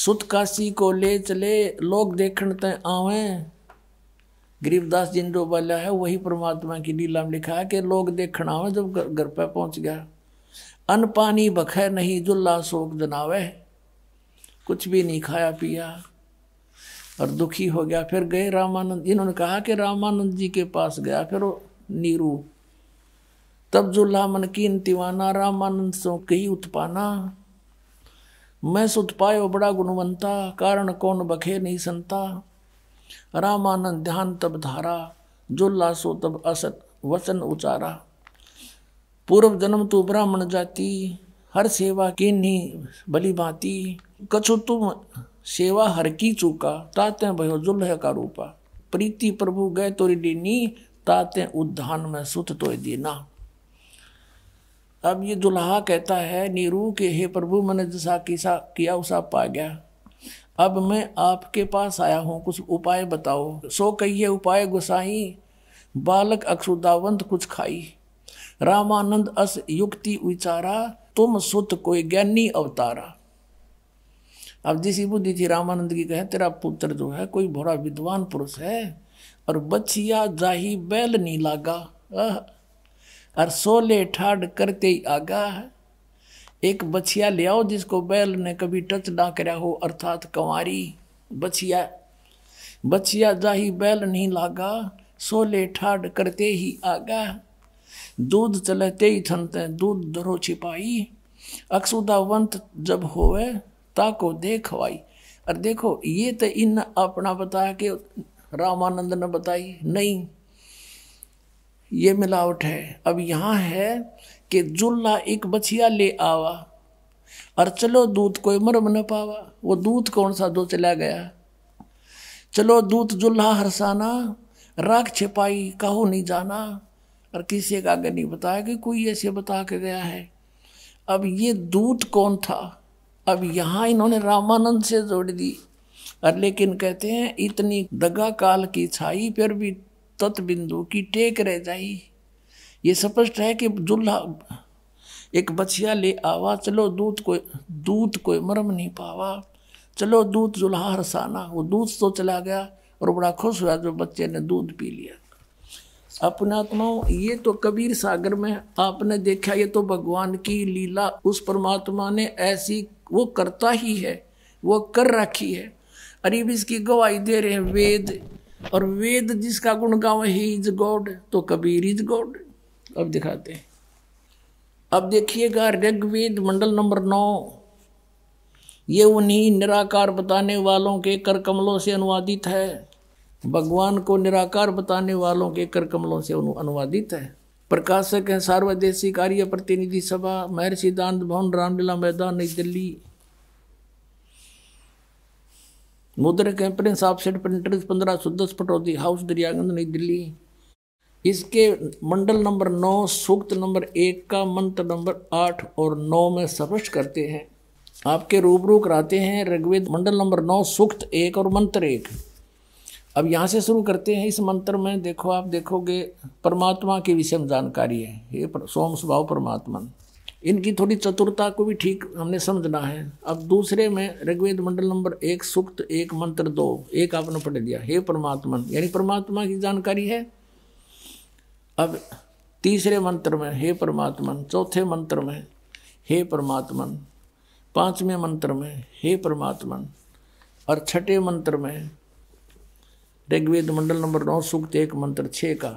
सुत काशी को ले चले लोग देखण ते आवे गरीबदास जिन जो बोला है वही परमात्मा की लीला में लिखा है कि लोग देखण आवे जब घर पर पहुंच गया अन पानी बखे नहीं जुल्ला शोक जनावे कुछ भी नहीं खाया पिया और दुखी हो गया फिर गए रामानंद इन्होंने कहा कि रामानंद जी के पास गया फिर वो नीरू तब जो लामन की तिवाना रामानंद सो कही उत्पाना मैं सुतपायो बड़ा गुणवंता कारण कौन बखे नहीं संता रामानंद ध्यान तब धारा जो लासो तब असत वचन उचारा पूर्व जन्म तू ब्राह्मण जाती हर सेवा की नहीं बली भाती कछु तुम सेवा हर की चूका ताते भयो जुल्ह का रूपा प्रीति प्रभु गए तो नी ताते उद्धान में सुत तो दीना अब ये दुल्हा कहता है नीरू के हे प्रभु मैंने जैसा किसा किया उसा पा गया अब मैं आपके पास आया हूँ कुछ उपाय बताओ सो कहिए उपाय गुसाई बालक अक्षुदावंत कुछ खाई रामानंद अस युक्ति विचारा तुम सुत कोई ज्ञानी अवतारा अब जिस बुद्धि थी रामानंद की कहे तेरा पुत्र जो है कोई बड़ा विद्वान पुरुष है और बछिया जाही बैल नहीं लागा और सोले ठाड करते ही आगा एक बछिया ले आओ जिसको बैल ने कभी टच ना करा हो अर्थात कंवारी बछिया बछिया जाही बैल नहीं लागा सोले ठाड करते ही आगा दूध चलते ही थनते दूध धरो छिपाई अक्सुदावंत जब होवे सत्ता को देखवाई और देखो ये तो इन अपना बताया कि रामानंद ने बताई नहीं ये मिलावट है अब यहाँ है कि जुल्ला एक बछिया ले आवा और चलो दूध कोई मरम न पावा वो दूध कौन सा दो चला गया चलो दूध जुल्हा हरसाना राख छिपाई कहो नहीं जाना और किसी का आगे नहीं बताया कि कोई ऐसे बता के गया है अब ये दूध कौन था अब यहाँ इन्होंने रामानंद से जोड़ दी और लेकिन कहते हैं इतनी दगा काल की छाई फिर भी तत्बिंदु की टेक रह जाई ये स्पष्ट है कि दूल्हा एक बछिया ले आवा चलो दूत को दूत कोई मरम नहीं पावा चलो दूत जुल्हा हरसाना वो दूध तो चला गया और बड़ा खुश हुआ जो बच्चे ने दूध पी लिया अपनात्मा ये तो कबीर सागर में आपने देखा ये तो भगवान की लीला उस परमात्मा ने ऐसी वो करता ही है वो कर रखी है अरीब इसकी गवाही दे रहे हैं वेद और वेद जिसका गुण गाँव ही इज गॉड तो कबीर इज गॉड अब दिखाते हैं अब देखिएगा ऋग्वेद मंडल नंबर नौ ये उन्हीं निराकार बताने वालों के कर कमलों से अनुवादित है भगवान को निराकार बताने वालों के कर कमलों से अनुवादित है प्रकाशक है सार्वदेशी कार्य प्रतिनिधि सभा महर्षि दान भवन रामलीला मैदान नई दिल्ली मुद्रक हैं प्रिंस ऑफसेट प्रिंटर्स पंद्रह सौ दस पटौदी हाउस दरियागंज नई दिल्ली इसके मंडल नंबर नौ सूक्त नंबर एक का मंत्र नंबर आठ और नौ में स्पष्ट करते हैं आपके रूबरू कराते हैं ऋग्वेद मंडल नंबर नौ सूक्त एक और मंत्र एक अब यहाँ से शुरू करते हैं इस मंत्र में देखो आप देखोगे परमात्मा की में जानकारी है ये सोम स्वभाव परमात्मन इनकी थोड़ी चतुरता को भी ठीक हमने समझना है अब दूसरे में ऋग्वेद मंडल नंबर एक सुक्त एक मंत्र दो एक आपने पढ़ दिया हे परमात्मन यानी परमात्मा की जानकारी है अब तीसरे मंत्र में हे परमात्मन चौथे मंत्र में हे परमात्मन पांचवें मंत्र में हे परमात्मन और छठे मंत्र में ऋग्वेद मंडल नंबर नौ सूक्त एक मंत्र छः का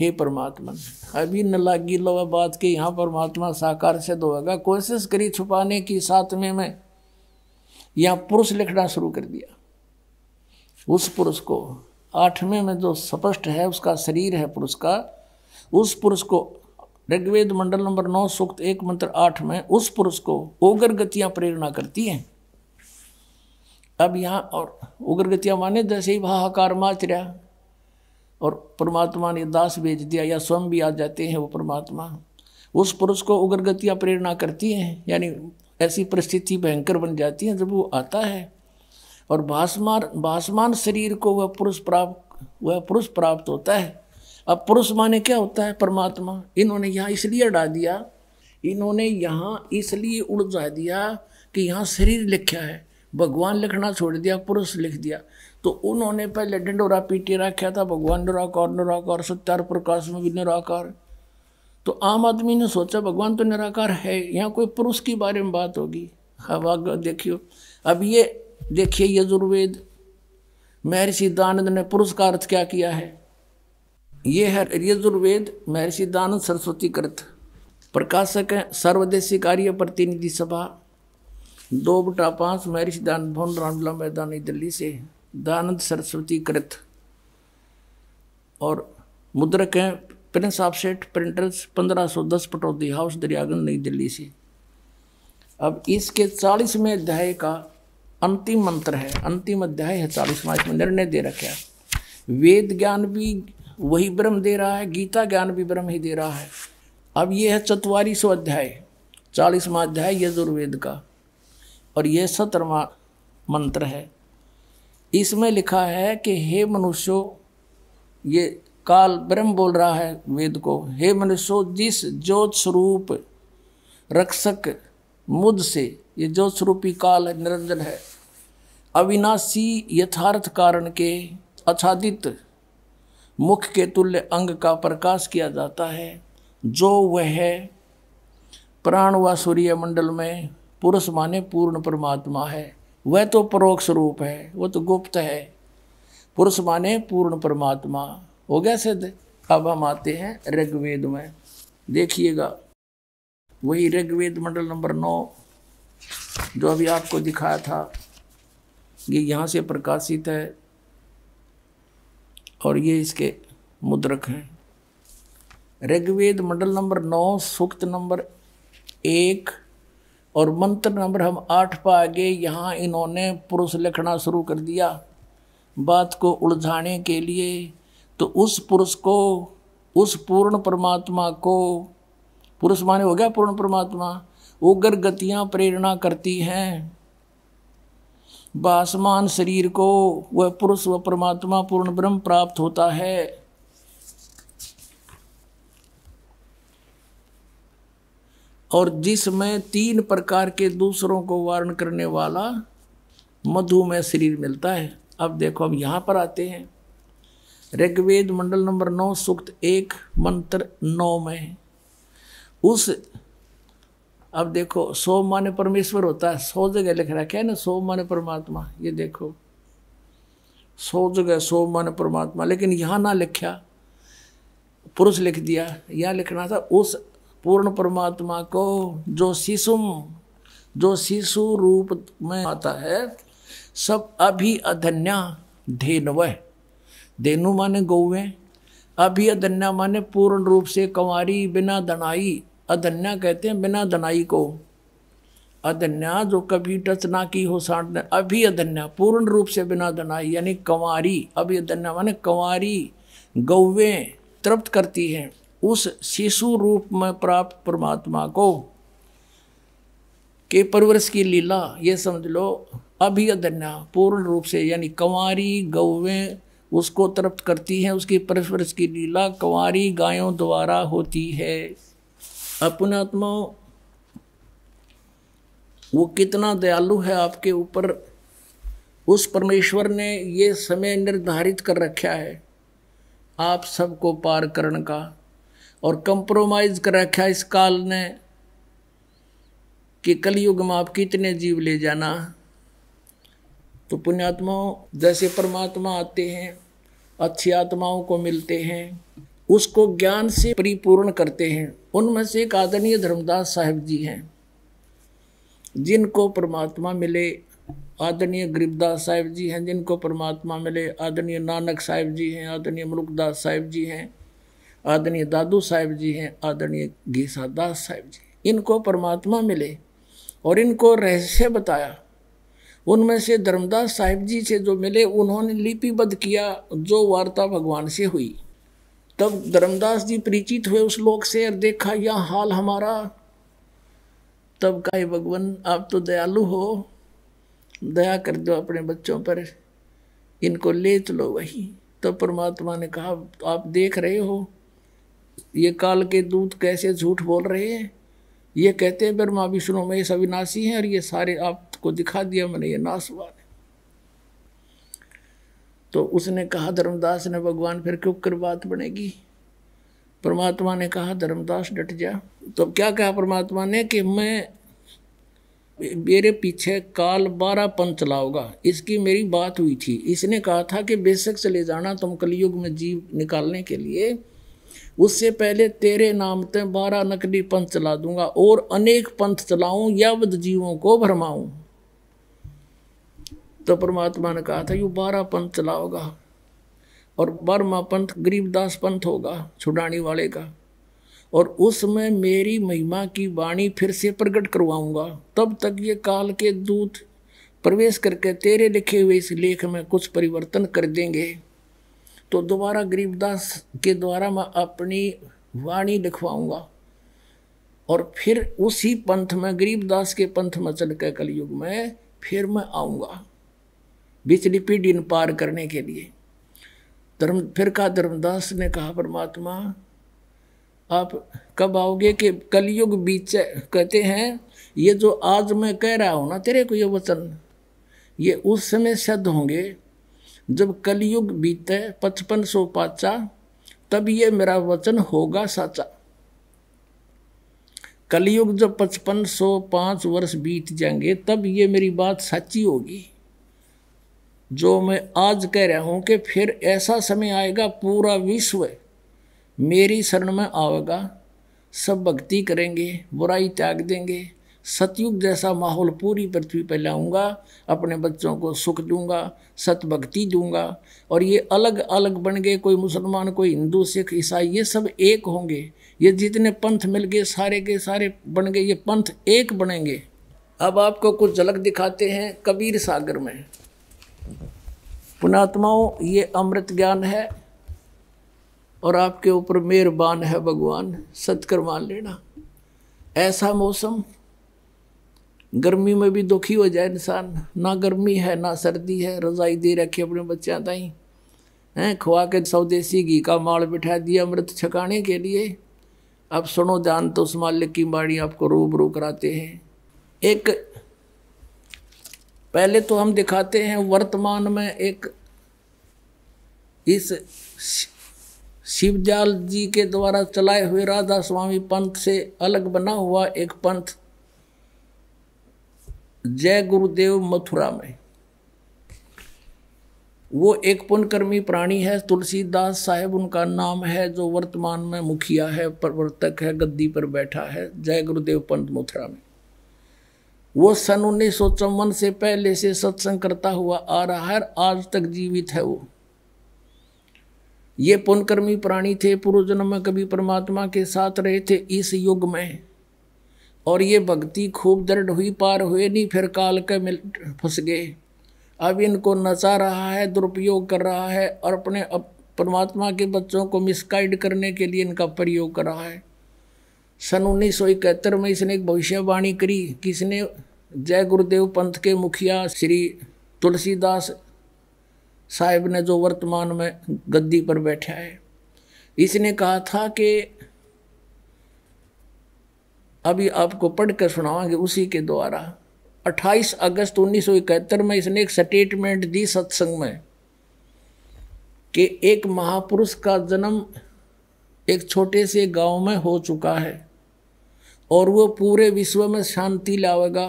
हे परमात्मन अभी न लागी लो बात के यहाँ परमात्मा साकार सिद्ध होगा कोशिश करी छुपाने की साथ में मैं यहाँ पुरुष लिखना शुरू कर दिया उस पुरुष को आठवें में जो स्पष्ट है उसका शरीर है पुरुष का उस पुरुष को ऋग्वेद मंडल नंबर नौ सूक्त एक मंत्र आठ में उस पुरुष को ओगर गतियाँ प्रेरणा करती हैं अब यहाँ और उग्रगतिया माने जैसे ही हाहाकार माच रहा और परमात्मा ने दास भेज दिया या स्वयं भी आ जाते हैं वो परमात्मा उस पुरुष को उग्रगतियाँ प्रेरणा करती हैं यानी ऐसी परिस्थिति भयंकर बन जाती है जब वो आता है और भाषमान भाषमान शरीर को वह पुरुष प्राप्त वह पुरुष प्राप्त होता है अब पुरुष माने क्या होता है परमात्मा इन्होंने यहाँ इसलिए डाल दिया इन्होंने यहाँ इसलिए उड़ जा दिया कि यहाँ शरीर लिखा है भगवान लिखना छोड़ दिया पुरुष लिख दिया तो उन्होंने पहले डंडोरा पीटी रखा था भगवान निराकार निराकार सत्यार प्रकाश में भी निराकार तो आम आदमी ने सोचा भगवान तो निराकार है यहाँ कोई पुरुष के बारे में बात होगी अब आगे देखियो अब ये देखिए यजुर्वेद महर्षि दानंद ने पुरुष का अर्थ क्या किया है ये है यजुर्वेद महर्षि दानंद सरस्वती कृत प्रकाशक है सर्वदेशी कार्य प्रतिनिधि सभा दो बटा पांच मैं सिद्धांत भवन रामला मैदानी दिल्ली से दानंद सरस्वती कृत और मुद्रक हैं प्रिंस ऑफ सेठ प्रिंटर्स पंद्रह सौ दस पटौदी हाउस दरियागंज नई दिल्ली से अब इसके चालीसवें अध्याय का अंतिम मंत्र है अंतिम अध्याय है चालीसवा इसमें निर्णय दे रखा वेद ज्ञान भी वही ब्रह्म दे रहा है गीता ज्ञान भी ब्रह्म ही दे रहा है अब ये है चतवारी सौ अध्याय चालीसवा अध्याय यजुर्वेद का और ये सत्रवा मंत्र है इसमें लिखा है कि हे मनुष्यो ये काल ब्रह्म बोल रहा है वेद को हे मनुष्यो जिस ज्योत स्वरूप रक्षक मुद से ये ज्योत स्वरूपी काल है निरंजन है अविनाशी यथार्थ कारण के आच्छादित मुख के तुल्य अंग का प्रकाश किया जाता है जो वह प्राण व सूर्य मंडल में पुरुष माने पूर्ण परमात्मा है वह तो परोक्ष रूप है वो तो गुप्त है पुरुष माने पूर्ण परमात्मा हो गया सिद्ध अब हम आते हैं ऋग्वेद में देखिएगा वही ऋग्वेद मंडल नंबर नौ जो अभी आपको दिखाया था ये यहाँ से प्रकाशित है और ये इसके मुद्रक हैं ऋग्वेद मंडल नंबर नौ सूक्त नंबर एक और मंत्र नंबर हम आठ पर आगे यहाँ इन्होंने पुरुष लिखना शुरू कर दिया बात को उलझाने के लिए तो उस पुरुष को उस पूर्ण परमात्मा को पुरुष माने हो गया पूर्ण परमात्मा उग्र गतियाँ प्रेरणा करती हैं बासमान शरीर को वह पुरुष व परमात्मा पूर्ण ब्रह्म प्राप्त होता है और जिसमें तीन प्रकार के दूसरों को वारण करने वाला मधु में शरीर मिलता है अब देखो हम यहाँ पर आते हैं ऋग्वेद मंडल नंबर नौ सूक्त एक मंत्र नौ में उस अब देखो सो माने परमेश्वर होता है सौ जगह लिख रहा है ना सो माने परमात्मा ये देखो सौ जगह सो माने परमात्मा लेकिन यहाँ ना लिखा पुरुष लिख दिया यहाँ लिखना था उस पूर्ण परमात्मा को जो शिशुम जो शिशु रूप में आता है सब अभी अधन्या धेनव धेनु माने गौवे अभी अधन्या माने पूर्ण रूप से कंवारी बिना दनाई अधन्या कहते हैं बिना दनाई को अधन्या जो कभी टच ना की हो साठ ने अभी अधन्या पूर्ण रूप से बिना दनाई यानी कंवारी अभी अधन्या माने कंवारी गौवें तृप्त करती हैं उस शिशु रूप में प्राप्त परमात्मा को के परवरस की लीला ये समझ लो अधन्या पूर्ण रूप से यानी कंवारी गौवें उसको तृप्त करती हैं उसकी परवरस की लीला कंवारी गायों द्वारा होती है अपनात्मा वो कितना दयालु है आपके ऊपर उस परमेश्वर ने ये समय निर्धारित कर रखा है आप सबको पार करण का और कंप्रोमाइज़ कर रखा इस काल ने कि कलयुग में आप कितने जीव ले जाना तो पुण्यात्माओं जैसे परमात्मा आते हैं अच्छी आत्माओं को मिलते हैं उसको ज्ञान से परिपूर्ण करते हैं उनमें से एक आदरणीय धर्मदास साहब जी हैं जिनको परमात्मा मिले आदरणीय गरीबदास साहेब जी हैं जिनको परमात्मा मिले आदरणीय नानक साहेब जी हैं आदरणीय मुल्कदास साहेब जी हैं आदरणीय दादू साहेब जी हैं आदरणीय घीसा दास साहिब जी इनको परमात्मा मिले और इनको रहस्य बताया उनमें से धर्मदास साहिब जी से जो मिले उन्होंने लिपिबद्ध किया जो वार्ता भगवान से हुई तब धर्मदास जी परिचित हुए उस लोक से और देखा यह हाल हमारा तब कहे भगवान आप तो दयालु हो दया कर दो अपने बच्चों पर इनको ले चलो वही तब परमात्मा ने कहा आप देख रहे हो ये काल के दूत कैसे झूठ बोल रहे हैं ये कहते हैं ब्रह्मा विष्णु में ये अविनाशी हैं और ये सारे आपको दिखा दिया मैंने ये नासवान है तो उसने कहा धर्मदास ने भगवान फिर क्यों कर बात बनेगी परमात्मा ने कहा धर्मदास डट जा तो क्या कहा परमात्मा ने कि मैं मेरे पीछे काल बारह पंथ चलाओगा इसकी मेरी बात हुई थी इसने कहा था कि बेशक चले जाना तुम कलयुग में जीव निकालने के लिए उससे पहले तेरे नाम ते बारह नकली पंथ चला दूंगा और अनेक पंथ चलाऊं यावद जीवों को भरमाऊं तो परमात्मा ने कहा था यू बारह पंथ चलाओगा और बारहवा पंथ गरीबदास पंथ होगा छुड़ानी वाले का और उसमें मेरी महिमा की वाणी फिर से प्रकट करवाऊंगा तब तक ये काल के दूत प्रवेश करके तेरे लिखे हुए इस लेख में कुछ परिवर्तन कर देंगे तो दोबारा गरीबदास के द्वारा मैं अपनी वाणी लिखवाऊंगा और फिर उसी पंथ में गरीबदास के पंथ में चल के कलयुग में फिर मैं आऊँगा बिचली पीढ़ी पार करने के लिए धर्म फिर कहा धर्मदास ने कहा परमात्मा आप कब आओगे कि कलयुग बीच कहते हैं ये जो आज मैं कह रहा हूँ ना तेरे को ये वचन ये उस समय सिद्ध होंगे जब कलयुग बीते पचपन सौ पाचा तब ये मेरा वचन होगा साचा कलयुग जब पचपन सौ पाँच वर्ष बीत जाएंगे तब ये मेरी बात सच्ची होगी जो मैं आज कह रहा हूँ कि फिर ऐसा समय आएगा पूरा विश्व मेरी शरण में आएगा सब भक्ति करेंगे बुराई त्याग देंगे सतयुग जैसा माहौल पूरी पृथ्वी पर लाऊंगा अपने बच्चों को सुख दूंगा सतभक्ति दूंगा और ये अलग अलग बन गए कोई मुसलमान कोई हिंदू सिख ईसाई ये सब एक होंगे ये जितने पंथ मिल गए सारे के सारे बन गए ये पंथ एक बनेंगे अब आपको कुछ झलक दिखाते हैं कबीर सागर में पुणात्माओं ये अमृत ज्ञान है और आपके ऊपर मेहरबान है भगवान सत्कर्मा लेना ऐसा मौसम गर्मी में भी दुखी हो जाए इंसान ना गर्मी है ना सर्दी है रजाई दे रखी अपने बच्चों ताई हैं खुआ के स्वदेशी घी का माल बिठा दिया अमृत छकाने के लिए अब सुनो जान तो उस मालिक की बाड़ी आपको रूबरू कराते हैं एक पहले तो हम दिखाते हैं वर्तमान में एक इस शिवजाल जी के द्वारा चलाए हुए राधा स्वामी पंथ से अलग बना हुआ एक पंथ जय गुरुदेव मथुरा में वो एक पुनकर्मी प्राणी है तुलसीदास साहेब उनका नाम है जो वर्तमान में मुखिया है प्रवर्तक है गद्दी पर बैठा है जय गुरुदेव पंत मथुरा में वो सन उन्नीस से पहले से सत्संग करता हुआ आ रहा है आज तक जीवित है वो ये पुनकर्मी प्राणी थे पूर्व जन्म में कभी परमात्मा के साथ रहे थे इस युग में और ये भक्ति खूब दृढ़ हुई पार हुए नहीं फिर काल के मिल फंस गए अब इनको नचा रहा है दुरुपयोग कर रहा है और अपने अप परमात्मा के बच्चों को मिसगाइड करने के लिए इनका प्रयोग कर रहा है सन उन्नीस में इसने एक भविष्यवाणी करी कि इसने जय गुरुदेव पंथ के मुखिया श्री तुलसीदास साहेब ने जो वर्तमान में गद्दी पर बैठा है इसने कहा था कि अभी आपको पढ़कर कर उसी के द्वारा 28 अगस्त उन्नीस में इसने एक स्टेटमेंट दी सत्संग में कि एक महापुरुष का जन्म एक छोटे से गांव में हो चुका है और वो पूरे विश्व में शांति लाएगा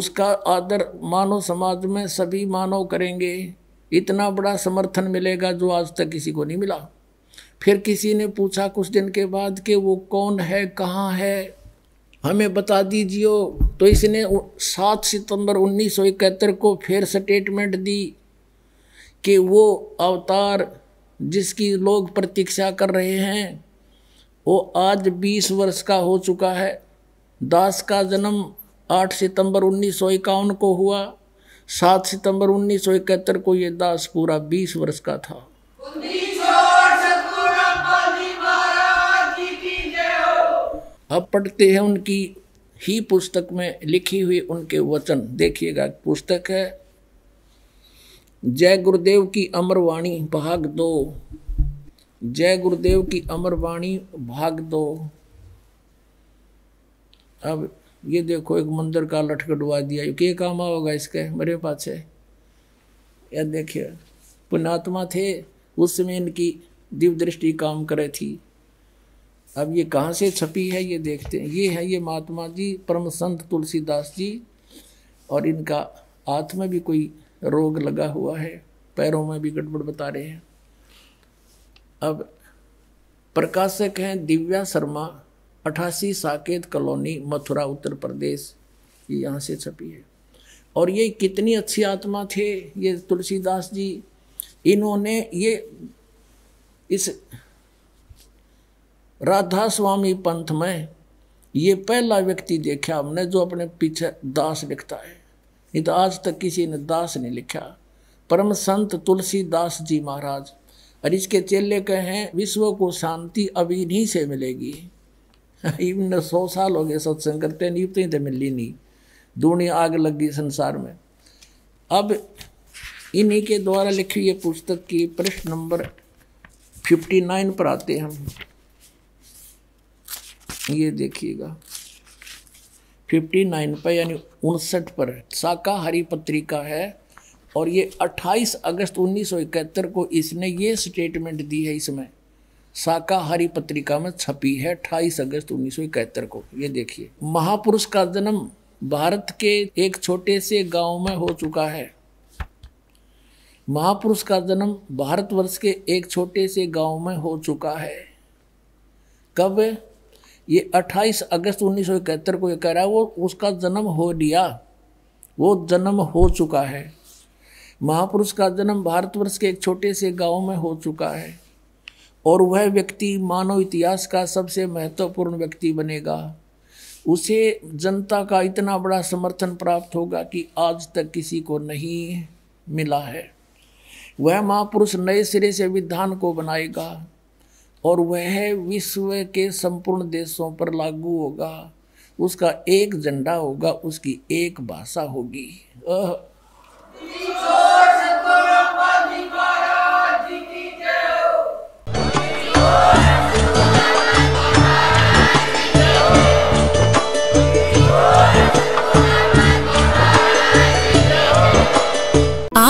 उसका आदर मानव समाज में सभी मानव करेंगे इतना बड़ा समर्थन मिलेगा जो आज तक किसी को नहीं मिला फिर किसी ने पूछा कुछ दिन के बाद कि वो कौन है कहाँ है हमें बता दीजिए तो इसने सात सितंबर उन्नीस को फिर स्टेटमेंट दी कि वो अवतार जिसकी लोग प्रतीक्षा कर रहे हैं वो आज 20 वर्ष का हो चुका है दास का जन्म 8 सितंबर उन्नीस को हुआ 7 सितंबर उन्नीस को ये दास पूरा 20 वर्ष का था अब पढ़ते हैं उनकी ही पुस्तक में लिखी हुई उनके वचन देखिएगा पुस्तक है जय गुरुदेव की अमरवाणी भाग दो जय गुरुदेव की अमरवाणी भाग दो अब ये देखो एक मंदिर का लटकटवा दिया ये काम होगा इसके मेरे पास है या देखिए पुणात्मा थे उस समय इनकी दिव्य दृष्टि काम करे थी अब ये कहाँ से छपी है ये देखते हैं ये है ये महात्मा जी परम संत तुलसीदास जी और इनका हाथ में भी कोई रोग लगा हुआ है पैरों में भी गड़बड़ बता रहे हैं अब प्रकाशक हैं दिव्या शर्मा अठासी साकेत कॉलोनी मथुरा उत्तर प्रदेश ये यहाँ से छपी है और ये कितनी अच्छी आत्मा थे ये तुलसीदास जी इन्होंने ये इस राधा स्वामी पंथ में ये पहला व्यक्ति देखा हमने जो अपने पीछे दास लिखता है नहीं तो आज तक किसी ने दास नहीं लिखा परम संत तुलसीदास जी महाराज और इसके चेले कहे हैं विश्व को शांति अब इन्हीं से मिलेगी इवन सौ साल हो गए सत्संग करते नहीं तो मिली नहीं दूनी आग लग गई संसार में अब इन्हीं के द्वारा लिखी ये पुस्तक की पृष्ठ नंबर फिफ्टी नाइन पर आते हैं हम ये देखिएगा 59 पर यानी उनसठ पर शाकाहारी पत्रिका है और ये 28 अगस्त 1971 को इसने ये स्टेटमेंट दी है इसमें शाकाहारी पत्रिका में छपी है 28 अगस्त 1971 को ये देखिए महापुरुष का जन्म भारत के एक छोटे से गांव में हो चुका है महापुरुष का जन्म भारतवर्ष के एक छोटे से गांव में हो चुका है कब ये 28 अगस्त उन्नीस को ये कह रहा है वो उसका जन्म हो लिया वो जन्म हो चुका है महापुरुष का जन्म भारतवर्ष के एक छोटे से गांव में हो चुका है और वह व्यक्ति मानव इतिहास का सबसे महत्वपूर्ण व्यक्ति बनेगा उसे जनता का इतना बड़ा समर्थन प्राप्त होगा कि आज तक किसी को नहीं मिला है वह महापुरुष नए सिरे से विधान को बनाएगा और वह विश्व के संपूर्ण देशों पर लागू होगा उसका एक झंडा होगा उसकी एक भाषा होगी